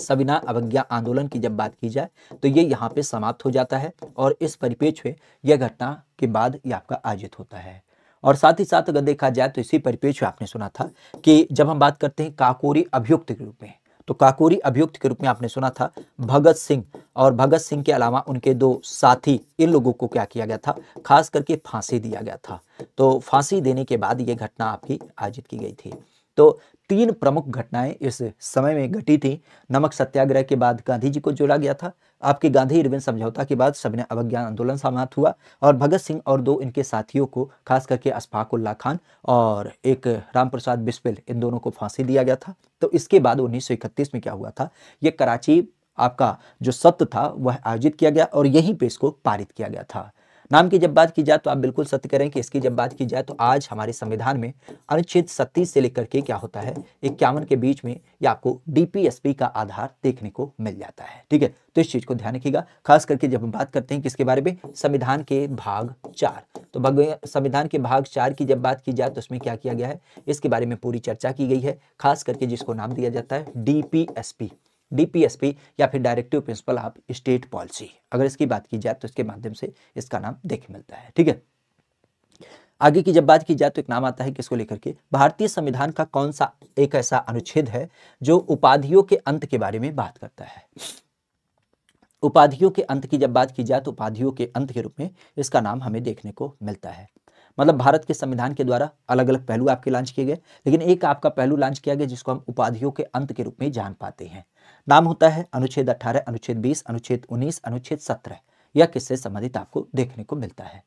सविना अवज्ञा आंदोलन की जब बात की जाए तो ये यहाँ पे समाप्त हो जाता है और इस परिपेक्ष में यह घटना के बाद ये आपका आयोजित होता है और साथ ही साथ अगर देखा जाए तो इसी परिपेक्ष में आपने सुना था कि जब हम बात करते हैं काकोरी अभियुक्त के रूप में तो काकोरी अभियुक्त के रूप में आपने सुना था भगत सिंह और भगत सिंह के अलावा उनके दो साथी इन लोगों को क्या किया गया था खास करके फांसी दिया गया था तो फांसी देने के बाद ये घटना आपकी आयोजित की गई थी तो तीन प्रमुख घटनाएं इस समय में घटी थी नमक सत्याग्रह के बाद गांधी जी को जोड़ा गया था आपके गांधी इरविन समझौता के बाद सबने अवज्ञान आंदोलन समाप्त हुआ और भगत सिंह और दो इनके साथियों को खास करके अशफाकुल्ला खान और एक राम प्रसाद बिस्पिल इन दोनों को फांसी दिया गया था तो इसके बाद उन्नीस में क्या हुआ था ये कराची आपका जो सत्य था वह आयोजित किया गया और यहीं पे इसको पारित किया गया था नाम की जब बात की जाए तो आप बिल्कुल सत्य करें कि इसकी जब बात की जाए तो आज हमारे संविधान में अनुच्छेद सत्तीस से लेकर के क्या होता है इक्यावन के बीच में ये आपको डीपीएसपी का आधार देखने को मिल जाता है ठीक है तो इस चीज को ध्यान रखिएगा खास करके जब हम बात करते हैं किसके बारे में संविधान के भाग चार तो संविधान के भाग चार की जब बात की जाए तो उसमें क्या किया गया है इसके बारे में पूरी चर्चा की गई है खास करके जिसको नाम दिया जाता है डीपीएसपी डीपीएसपी या फिर directive principle of state policy अगर इसकी बात की जाए तो इसके माध्यम से इसका नाम देख मिलता है ठीक है आगे की जब बात की जाए तो एक नाम आता है किसको लेकर के भारतीय संविधान का कौन सा एक ऐसा अनुच्छेद है जो उपाधियों के अंत के बारे में बात करता है उपाधियों के अंत की जब बात की जाए तो उपाधियों के अंत के रूप में इसका नाम हमें देखने को मिलता है मतलब भारत के संविधान के द्वारा अलग अलग पहलू आपके लॉन्च किए गए लेकिन एक आपका पहलू लॉन्च किया गया जिसको हम उपाधियों के अंत के रूप में जान पाते हैं नाम होता है अनुच्छेद अठारह अनुच्छेद बीस अनुच्छेद उन्नीस अनुच्छेद सत्रह यह किससे संबंधित आपको देखने को मिलता है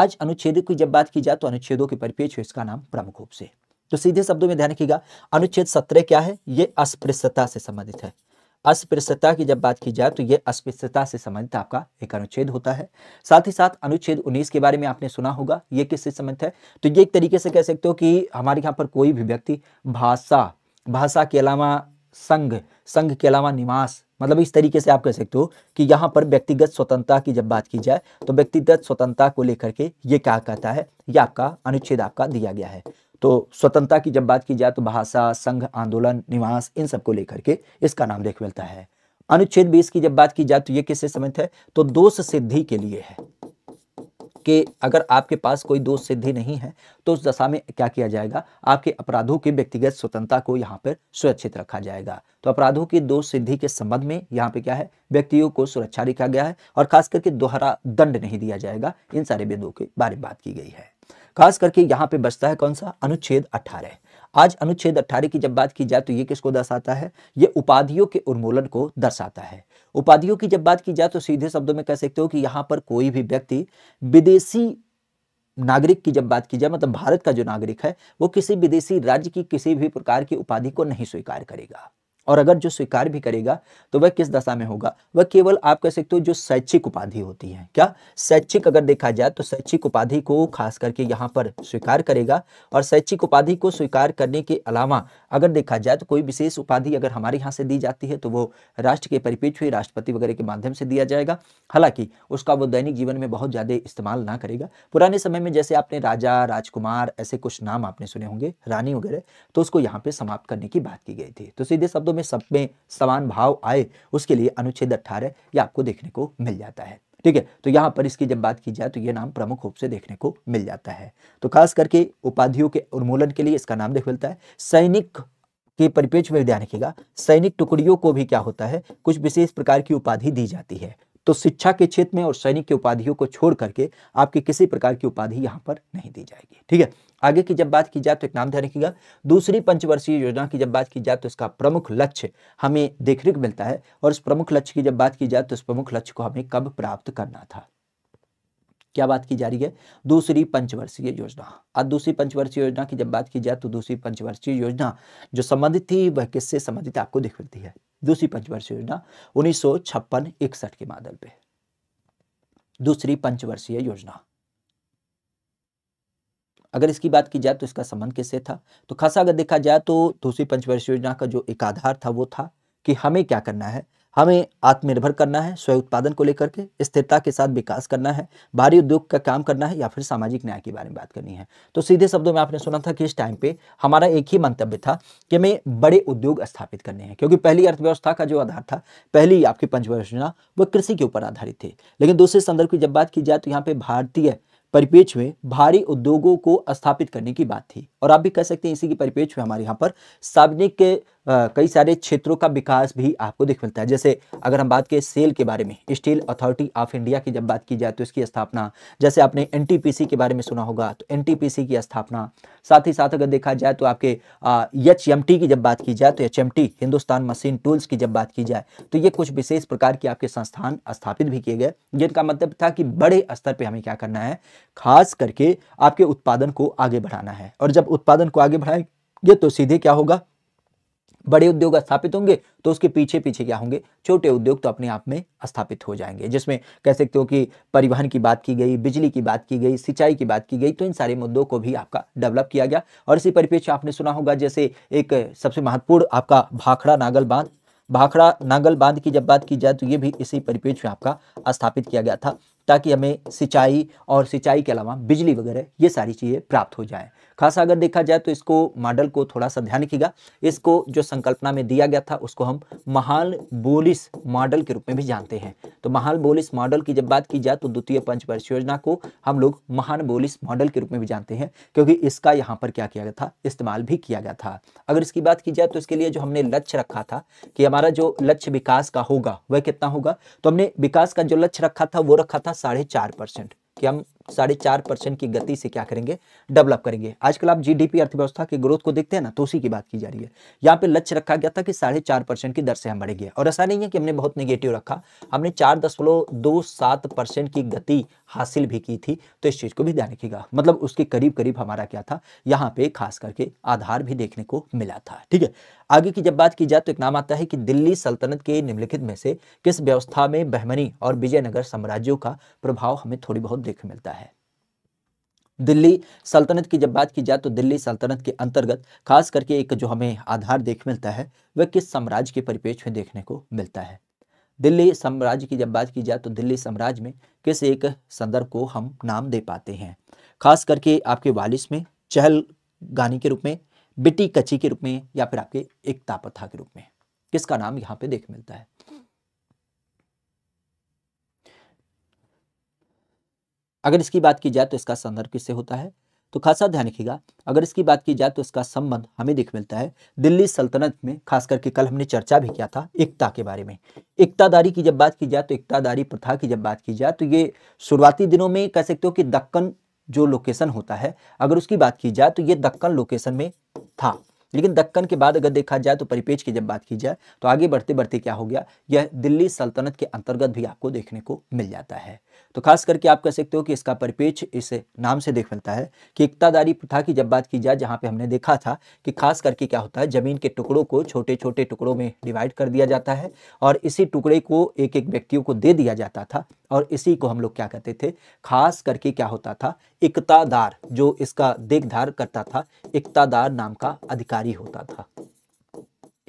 आज अनुच्छेदों की जब बात की जाए तो अनुच्छेदों के परिपेक्ष इसका नाम प्रमुख रूप से तो सीधे शब्दों में ध्यान रखिएगा अनुच्छेद सत्रह क्या है ये अस्पृश्यता से संबंधित है अस्पृश्यता की जब बात की जाए तो ये अस्पृश्यता से संबंधित आपका एक अनुच्छेद होता है साथ ही साथ अनुच्छेद 19 के बारे में आपने सुना होगा ये किससे संबंधित है तो ये एक तरीके से कह सकते हो कि हमारे यहाँ पर कोई भी व्यक्ति भाषा भाषा के अलावा संघ संघ के अलावा निवास मतलब इस तरीके से आप कह सकते हो कि यहाँ पर व्यक्तिगत स्वतंत्रता की जब बात की जाए तो व्यक्तिगत स्वतंत्रता को लेकर के ये क्या कहता है ये आपका अनुच्छेद आपका दिया गया है तो स्वतंत्रता की जब बात की जाए तो भाषा संघ आंदोलन निवास इन सब को लेकर के इसका नाम देख मिलता है अनुच्छेद बीस की जब बात की जाए तो ये किससे संबंधित है तो दोष सिद्धि के लिए है कि अगर आपके पास कोई दोष सिद्धि नहीं है तो उस दशा में क्या किया जाएगा आपके अपराधों की व्यक्तिगत स्वतंत्रता को यहाँ पर सुरक्षित रखा जाएगा तो अपराधों की दोष सिद्धि के संबंध में यहाँ पे क्या है व्यक्तियों को सुरक्षा रखा गया है और खास करके दोहरा दंड नहीं दिया जाएगा इन सारे बिंदुओं के बारे में बात की गई है खास करके यहाँ पे बचता है कौन सा अनुच्छेद अठारह आज अनुच्छेद 18 की जब बात की जाए तो ये किसको दर्शाता है ये उपाधियों के उन्मूलन को दर्शाता है उपाधियों की जब बात की जाए तो सीधे शब्दों में कह सकते हो कि यहाँ पर कोई भी व्यक्ति विदेशी नागरिक की जब बात की जाए मतलब भारत का जो नागरिक है वो किसी विदेशी राज्य की किसी भी प्रकार की उपाधि को नहीं स्वीकार करेगा और अगर जो स्वीकार भी करेगा तो वह किस दशा में होगा वह केवल आप कह सकते हो जो शैक्षिक उपाधि होती है क्या शैक्षिक अगर देखा जाए तो शैक्षिक उपाधि को खास करके यहाँ पर स्वीकार करेगा और शैक्षिक उपाधि को स्वीकार करने के अलावा अगर देखा जाए तो कोई विशेष उपाधि अगर हमारे यहाँ से दी जाती है तो वो राष्ट्र के परिपेक्ष हुई राष्ट्रपति वगैरह के माध्यम से दिया जाएगा हालांकि उसका वो दैनिक जीवन में बहुत ज़्यादा इस्तेमाल ना करेगा पुराने समय में जैसे आपने राजा राजकुमार ऐसे कुछ नाम आपने सुने होंगे रानी वगैरह तो उसको यहाँ पे समाप्त करने की बात की गई थी तो सीधे शब्दों शब्दों में सब में समान भाव आए उसके लिए अनुच्छेद अट्ठारह ये आपको देखने को मिल जाता है ठीक है तो यहाँ पर इसकी जब बात की जाए तो ये नाम प्रमुख रूप से देखने को मिल जाता है तो खास करके उपाधियों के उन्मूलन के लिए इसका नाम देख मिलता है सैनिक के परिपेक्ष में ध्यान रखिएगा सैनिक टुकड़ियों को भी क्या होता है कुछ विशेष प्रकार की उपाधि दी जाती है तो शिक्षा के क्षेत्र में और सैनिक की उपाधियों को छोड़ करके आपकी किसी प्रकार की उपाधि यहाँ पर नहीं दी जाएगी ठीक है आगे की जब बात की जाए तो एक नाम ध्यान रखिएगा दूसरी पंचवर्षीय योजना की जब बात की जाए तो इसका प्रमुख लक्ष्य हमें देखने को मिलता है और इस प्रमुख लक्ष्य की जब बात की जाए तो इस प्रमुख लक्ष्य को हमें कब प्राप्त करना था क्या बात की जा रही है दूसरी पंचवर्षीय योजना आज दूसरी पंचवर्षीय योजना की जब बात की जाए तो दूसरी पंचवर्षीय योजना जो संबंधित थी वह किससे संबंधित आपको दिख मिलती है दूसरी पंचवर्षीय योजना उन्नीस सौ छप्पन इकसठ के मॉडल पे दूसरी पंचवर्षीय योजना अगर इसकी बात की जाए तो इसका संबंध किससे था तो खासा अगर देखा जाए तो दूसरी पंचवर्षीय योजना का जो एक आधार था वो था कि हमें क्या करना है हमें आत्मनिर्भर करना है स्वयं उत्पादन को लेकर के स्थिरता के साथ विकास करना है भारी उद्योग का काम करना है या फिर सामाजिक न्याय के बारे में बात करनी है तो सीधे शब्दों में आपने सुना था कि इस टाइम पे हमारा एक ही मंतव्य था कि हमें बड़े उद्योग स्थापित करने हैं क्योंकि पहली अर्थव्यवस्था का जो आधार था पहली आपकी पंचवर्ष योजना वह कृषि के ऊपर आधारित थी लेकिन दूसरे संदर्भ की जब बात की जाए तो यहाँ पे भारतीय परिपेक्ष में भारी उद्योगों को स्थापित करने की बात थी और आप भी कह सकते हैं इसी के परिपेक्ष में हमारे यहाँ पर सार्वजनिक के कई सारे क्षेत्रों का विकास भी आपको देख मिलता है जैसे अगर हम बात करें सेल के बारे में स्टील अथॉरिटी ऑफ इंडिया की जब बात की जाए तो इसकी स्थापना जैसे आपने एन के बारे में सुना होगा तो एन की स्थापना साथ ही साथ अगर देखा जाए तो आपके एच की जब बात की जाए तो एच हिंदुस्तान मशीन टूल्स की जब बात की जाए तो ये कुछ विशेष प्रकार के आपके संस्थान स्थापित भी किए गए जिनका मतलब था कि बड़े स्तर पर हमें क्या करना है खास करके आपके उत्पादन को आगे बढ़ाना है और जब उत्पादन को आगे बढ़ाएंगे तो सीधे क्या होगा बड़े उद्योग स्थापित होंगे तो उसके पीछे पीछे क्या होंगे छोटे उद्योग तो अपने आप में स्थापित हो जाएंगे जिसमें कह सकते हो कि परिवहन की बात की गई बिजली की बात की गई सिंचाई की बात की गई तो इन सारे मुद्दों को भी आपका डेवलप किया गया और इसी परिप्रेक्ष्य आपने सुना होगा जैसे एक सबसे महत्वपूर्ण आपका भाखड़ा नागल बांध भाखड़ा नागल बांध की जब बात की जाए तो ये भी इसी परिपेक्ष में आपका स्थापित किया गया था ताकि हमें सिंचाई और सिंचाई के अलावा बिजली वगैरह ये सारी चीज़ें प्राप्त हो जाए खासा अगर देखा जाए तो इसको मॉडल को थोड़ा सा ध्यान रखिएगा इसको जो संकल्पना में दिया गया था उसको हम महाल बोलिस मॉडल के रूप में भी जानते हैं तो महाल बोलिस मॉडल की जब बात की जाए तो द्वितीय पंचवर्ष योजना को हम लोग महान बोलिस मॉडल के रूप में भी जानते हैं क्योंकि इसका यहाँ पर क्या किया गया था इस्तेमाल भी किया गया था अगर इसकी बात की जाए तो इसके लिए जो हमने लक्ष्य रखा था कि हमारा जो लक्ष्य विकास का होगा वह कितना होगा तो हमने विकास का जो लक्ष्य रखा था वो रखा था साढ़े चार परसेंट कि हम साढ़े चार परसेंट की गति से क्या करेंगे डेवलप करेंगे आजकल आप जीडीपी अर्थव्यवस्था की ग्रोथ को देखते हैं ना तो उसी की बात की जा रही है यहाँ पे लक्ष्य रखा गया था कि साढ़े चार परसेंट की दर से हम बढ़ेंगे और ऐसा नहीं है कि हमने बहुत निगेटिव रखा हमने चार दशमलव दो सात परसेंट की गति हासिल भी की थी तो इस चीज़ को भी ध्यान रखिएगा मतलब उसके करीब करीब हमारा क्या था यहाँ पे खास करके आधार भी देखने को मिला था ठीक है आगे की जब बात की जाए तो एक नाम आता है कि दिल्ली सल्तनत के निम्नलिखित में से किस व्यवस्था में बहमनी और विजयनगर साम्राज्यों का प्रभाव हमें थोड़ी बहुत देखने मिलता है दिल्ली सल्तनत की जब बात की जाए तो दिल्ली सल्तनत के अंतर्गत खास करके एक जो हमें आधार देख मिलता है वह किस साम्राज्य के परिपेक्ष में देखने को मिलता है दिल्ली साम्राज्य की जब बात की जाए तो दिल्ली साम्राज्य में किस एक संदर्भ को हम नाम दे पाते हैं खास करके आपके वालिस में चहल गानी के रूप में बिटी कची के रूप में या फिर आपके एक तापथा के रूप में किसका नाम यहाँ पे देख मिलता है अगर इसकी बात की जाए तो इसका संदर्भ किससे होता है तो खासा ध्यान रखिएगा अगर इसकी बात की जाए तो इसका संबंध हमें देख मिलता है दिल्ली सल्तनत में खास करके कल हमने चर्चा भी किया था एकता के बारे में एकतादारी की जब बात की जाए तो एकतादारी प्रथा की जब बात की जाए तो ये शुरुआती दिनों में कह सकते हो कि दक्कन जो लोकेशन होता है अगर उसकी बात की जाए तो ये दक्कन लोकेशन में था लेकिन दक्कन के बाद अगर देखा जाए तो परिपेज की जब बात की जाए तो आगे बढ़ते बढ़ते क्या हो गया यह दिल्ली सल्तनत के अंतर्गत भी आपको देखने को मिल जाता है तो खास करके आप कह सकते हो कि इसका परिपेक्ष इस नाम से देख मिलता है कि एकतादारी प्रथा की जब बात की जाए जहाँ पे हमने देखा था कि खास करके क्या होता है ज़मीन के टुकड़ों को छोटे छोटे टुकड़ों में डिवाइड कर दिया जाता है और इसी टुकड़े को एक एक व्यक्तियों को दे दिया जाता था और इसी को हम लोग क्या कहते थे खास करके क्या होता था एकतादार जो इसका देखधार करता था एकतादार नाम का अधिकारी होता था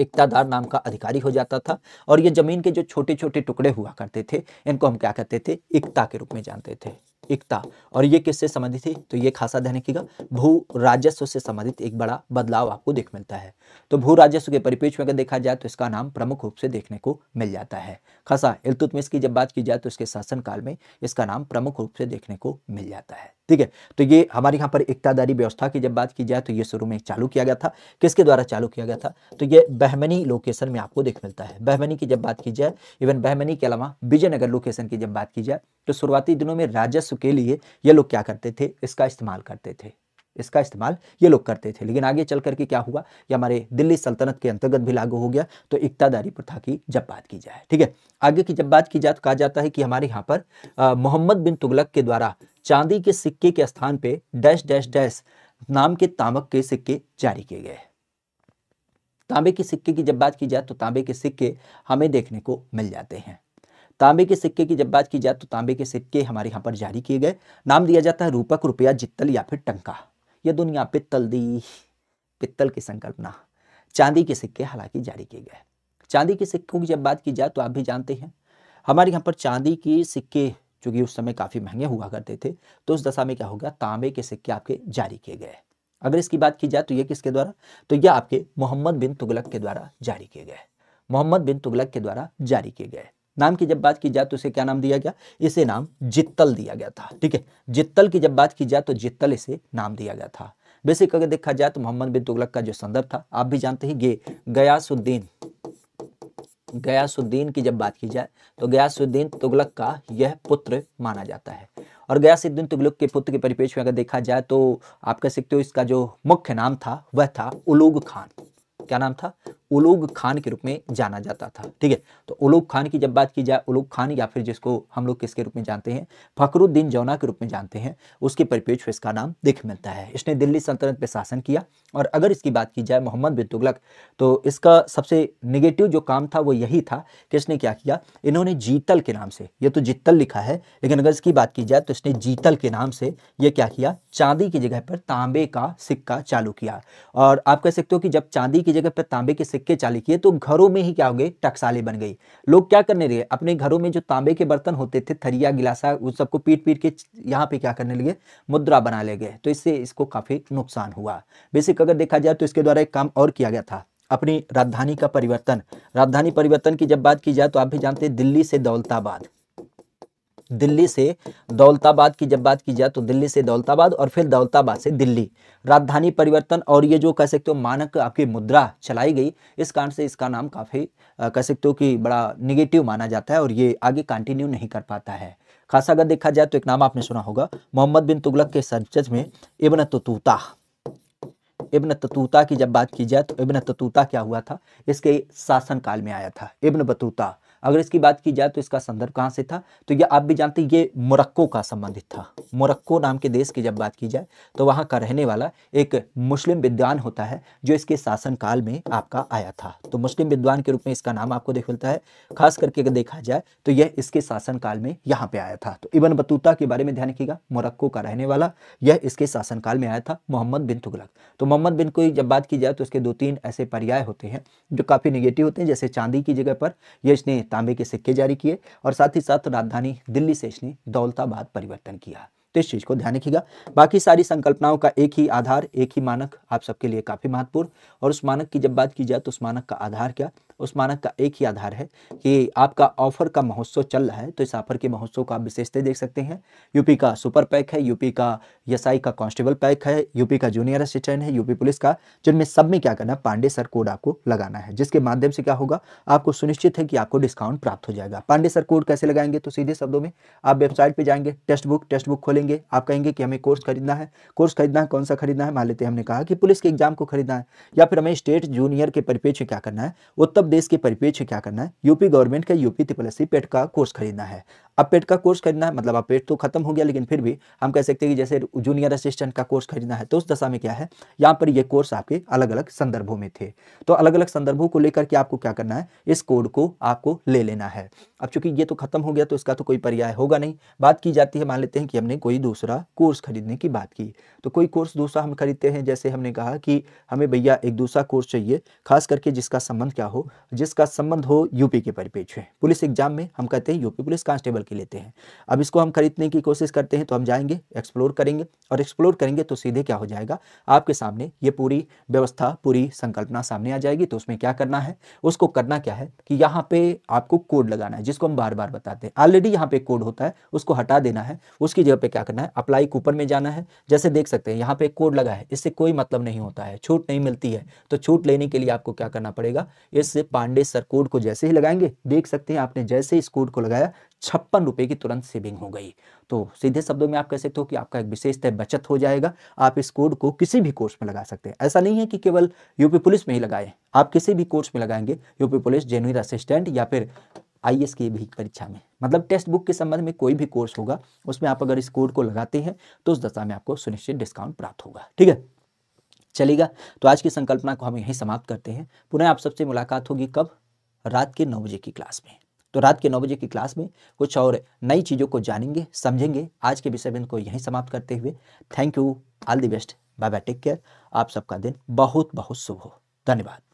एकतादार नाम का अधिकारी हो जाता था और ये जमीन के जो छोटे छोटे टुकड़े हुआ करते थे इनको हम क्या कहते थे एकता के रूप में जानते थे एकता और ये किससे संबंधित है तो ये खासा ध्यान रखिएगा भू राजस्व से संबंधित एक बड़ा बदलाव आपको देख मिलता है तो भू राजस्व के परिपेक्ष में अगर देखा जाए तो इसका नाम प्रमुख रूप से देखने को मिल जाता है खासा इलतुतमिश की जब बात की जाए तो इसके शासन काल में इसका नाम प्रमुख रूप से देखने को मिल जाता है ठीक है तो ये हमारे यहाँ पर एकतादारी व्यवस्था की जब बात की जाए तो ये शुरू में चालू किया गया था किसके द्वारा चालू किया गया था तो ये बहमनी लोकेशन में आपको देख मिलता है बहमनी की जब बात की जाए इवन बहमनी के अलावा विजयनगर लोकेशन की जब बात की जाए तो शुरुआती दिनों में राजस्व राजस्व के लिए ये लोग क्या करते थे इसका इस्तेमाल करते थे इसका इस्तेमाल ये लोग करते थे लेकिन आगे चल करके क्या हुआ ये हमारे दिल्ली सल्तनत के अंतर्गत भी लागू हो गया तो इकतादारी प्रथा की जब बात की जाए ठीक है आगे की जब बात की जाए तो कहा जाता है कि हमारे यहाँ पर मोहम्मद बिन तुगलक के द्वारा चांदी के सिक्के के स्थान पे डैश डैश डैश नाम के तामक के सिक्के जारी किए गए तांबे के सिक्के की जब बात की जाए तो तांबे के सिक्के हमें देखने को मिल जाते हैं तांबे के सिक्के की जब बात की जाए तो तांबे के सिक्के हमारे यहाँ पर जारी किए गए नाम दिया जाता है रूपक रुपया जित्तल या फिर टंका यह दुनिया पित्तल दी पित्तल की संकल्पना चांदी के सिक्के हालांकि जारी किए गए चांदी के सिक्कों की जब बात की जाए तो आप भी जानते हैं हमारे यहाँ पर चांदी के सिक्के चूंकि उस समय काफ़ी महंगे हुआ करते थे तो उस दशा में क्या हो गया तांबे के सिक्के आपके जारी किए गए अगर इसकी बात की जाए तो ये किसके द्वारा तो ये आपके मोहम्मद बिन तुगलक के द्वारा जारी किए गए मोहम्मद बिन तुगलक के द्वारा जारी किए गए नाम की जब बात की जाए तो इसे क्या नाम दिया गया इसे नाम जित्तल दिया गया था ठीक है जित्तल की जब बात की जाए तो जित्तल इसे नाम दिया गया था बेसिक अगर देखा जाए तो मोहम्मद बिन तुगलक का जो संदर्भ था आप भी जानते हैं ये गयासुद्दीन गयासुद्दीन की जब बात की जाए तो गयासुद्दीन तुगलक का यह पुत्र माना जाता है और गयासुद्दीन तुगलक के पुत्र के परिपेक्ष में अगर देखा जाए तो आप कह सकते हो इसका जो मुख्य नाम था वह था उलूग खान क्या नाम था उलूग खान के रूप में जाना जाता था ठीक है तो उलूग खान की जब बात की जाए उलूग खान या फिर जिसको हम लोग किसके रूप में जानते हैं फखरुद्दीन जौना के रूप में जानते हैं उसके परिपेक्ष इसका नाम दिख मिलता है इसने दिल्ली सल्तनत पर शासन किया और अगर इसकी बात की जाए मोहम्मद बिन तुगलक तो इसका सबसे निगेटिव जो काम था वो यही था कि इसने क्या किया इन्होंने जीतल के नाम से ये तो जीतल लिखा है लेकिन अगर इसकी बात की जाए तो इसने जीतल के नाम से ये क्या किया चांदी की जगह पर तांबे का सिक्का चालू किया और आप कह सकते हो कि जब चांदी की जगह पर तांबे के सिक्का सिक्के चाली किए तो घरों में ही क्या हो गए टकसाले बन गई लोग क्या करने लगे अपने घरों में जो तांबे के बर्तन होते थे थरिया गिलासा उस सबको पीट पीट के यहाँ पे क्या करने लगे मुद्रा बना ले गए तो इससे इसको काफ़ी नुकसान हुआ बेसिक अगर देखा जाए तो इसके द्वारा एक काम और किया गया था अपनी राजधानी का परिवर्तन राजधानी परिवर्तन की जब बात की जाए तो आप भी जानते हैं दिल्ली से दौलताबाद दिल्ली से दौलताबाद की जब बात की जाए तो दिल्ली से दौलताबाद और फिर दौलताबाद से दिल्ली राजधानी परिवर्तन और ये जो कह सकते हो मानक आपकी मुद्रा चलाई गई इस कारण से इसका नाम काफ़ी कह सकते हो कि बड़ा निगेटिव माना जाता है और ये आगे कंटिन्यू नहीं कर पाता है खासा अगर देखा जाए तो एक नाम आपने सुना होगा मोहम्मद बिन तुगलक के सर्जज में इबन ततूता इब्न ततूता की जब बात की जाए तो इब्न ततूता क्या हुआ था इसके शासनकाल में आया था इब्न बतूता अगर इसकी बात की जाए तो इसका संदर्भ कहाँ से था तो ये आप भी जानते हैं ये मोरक्को का संबंधित था मोरक्को नाम के देश की जब बात की जाए तो वहाँ का रहने वाला एक मुस्लिम विद्वान होता है जो इसके शासनकाल में आपका आया था तो मुस्लिम विद्वान के रूप में इसका नाम आपको देख मिलता है खास करके अगर देखा जाए तो यह इसके शासनकाल में यहाँ पर आया था तो इबन बतूता के बारे में ध्यान रखिएगा मोरक्को का रहने वाला यह इसके शासनकाल में आया था मोहम्मद बिन तुगलक तो मोहम्मद बिन को जब बात की जाए तो इसके दो तीन ऐसे पर्याय होते हैं जो काफ़ी निगेटिव होते हैं जैसे चांदी की जगह पर यह इसने तांबे के सिक्के जारी किए और साथ ही साथ राजधानी दिल्ली से इसने दौलताबाद परिवर्तन किया तो इस चीज़ को ध्यान रखिएगा बाकी सारी संकल्पनाओं का एक ही आधार एक ही मानक आप सबके लिए काफ़ी महत्वपूर्ण और उस मानक की जब बात की जाए तो उस मानक का आधार क्या उस मानक का एक ही आधार है कि आपका ऑफर का महोत्सव चल रहा है तो इस ऑफर के महोत्सव का आप विशेषते देख सकते हैं यूपी का सुपर पैक है यूपी का यसाई का कांस्टेबल पैक है यूपी का जूनियर असिस्टेंट है यूपी पुलिस का जिनमें सब में क्या करना पांडे सर कोड आपको लगाना है जिसके माध्यम से क्या होगा आपको सुनिश्चित है कि आपको डिस्काउंट प्राप्त हो जाएगा पांडे सर कोड कैसे लगाएंगे तो सीधे शब्दों में आप वेबसाइट पर जाएंगे टेक्स्ट बुक टेक्स्ट बुक खोलेंगे आप कहेंगे कि हमें कोर्स खरीदना है कोर्स खरीदना है कौन सा खरीदना है मान लेते हैं हमने कहा कि पुलिस के एग्जाम को खरीदना है या फिर हमें स्टेट जूनियर के परिपेक्ष क्या करना है उत्तर देश के परिपेक्ष क्या करना है यूपी गवर्नमेंट का यूपी ट्रिपल एस पेट का कोर्स खरीदना है पेट का कोर्स खरीदना है मतलब पेट तो खत्म हो गया लेकिन फिर भी हम कह सकते हैं कि जैसे जूनियर असिस्टेंट का कोर्स खरीदना है तो उस दशा में क्या है यहाँ पर ये कोर्स आपके अलग अलग संदर्भों में थे तो अलग अलग संदर्भों को लेकर के आपको क्या करना है इस कोड को आपको ले लेना है अब चूंकि ये तो खत्म हो गया तो इसका तो कोई पर्याय होगा नहीं बात की जाती है मान लेते हैं कि हमने कोई दूसरा कोर्स खरीदने की बात की तो कोई कोर्स दूसरा हम खरीदते हैं जैसे हमने कहा कि हमें भैया एक दूसरा कोर्स चाहिए खास करके जिसका संबंध क्या हो जिसका संबंध हो यूपी के परिपेक्ष पुलिस एग्जाम में हम कहते हैं यूपी पुलिस कांस्टेबल निकल के लेते हैं अब इसको हम खरीदने की कोशिश करते हैं तो हम जाएंगे एक्सप्लोर करेंगे और एक्सप्लोर करेंगे तो सीधे क्या हो जाएगा आपके सामने ये पूरी व्यवस्था पूरी संकल्पना सामने आ जाएगी तो उसमें क्या करना है उसको करना क्या है कि यहाँ पे आपको कोड लगाना है जिसको हम बार बार बताते हैं ऑलरेडी यहाँ पे कोड होता है उसको हटा देना है उसकी जगह पर क्या करना है अप्लाई कूपन में जाना है जैसे देख सकते हैं यहाँ पे कोड लगा है इससे कोई मतलब नहीं होता है छूट नहीं मिलती है तो छूट लेने के लिए आपको क्या करना पड़ेगा इस पांडे सर कोड को जैसे ही लगाएंगे देख सकते हैं आपने जैसे इस कोड को लगाया छप्पन रुपए की तुरंत सेविंग हो गई तो सीधे शब्दों में आप कह सकते हो कि आपका एक विशेष तय बचत हो जाएगा आप इस कोड को किसी भी कोर्स में लगा सकते हैं ऐसा नहीं है कि केवल यूपी पुलिस में ही लगाएं आप किसी भी कोर्स में लगाएंगे यूपी पुलिस जेनुइन असिस्टेंट या फिर आई की भी परीक्षा में मतलब टेस्ट बुक के संबंध में कोई भी कोर्स होगा उसमें आप अगर इस कोड को लगाते हैं तो उस दशा में आपको सुनिश्चित डिस्काउंट प्राप्त होगा ठीक है चलेगा तो आज की संकल्पना को हम यहीं समाप्त करते हैं पुनः आप सबसे मुलाकात होगी कब रात के नौ बजे की क्लास में तो रात के नौ बजे की क्लास में कुछ और नई चीज़ों को जानेंगे समझेंगे आज के विषय बिंद को यहीं समाप्त करते हुए thank you all the best bye bye take care आप सबका दिन बहुत बहुत शुभ हो धन्यवाद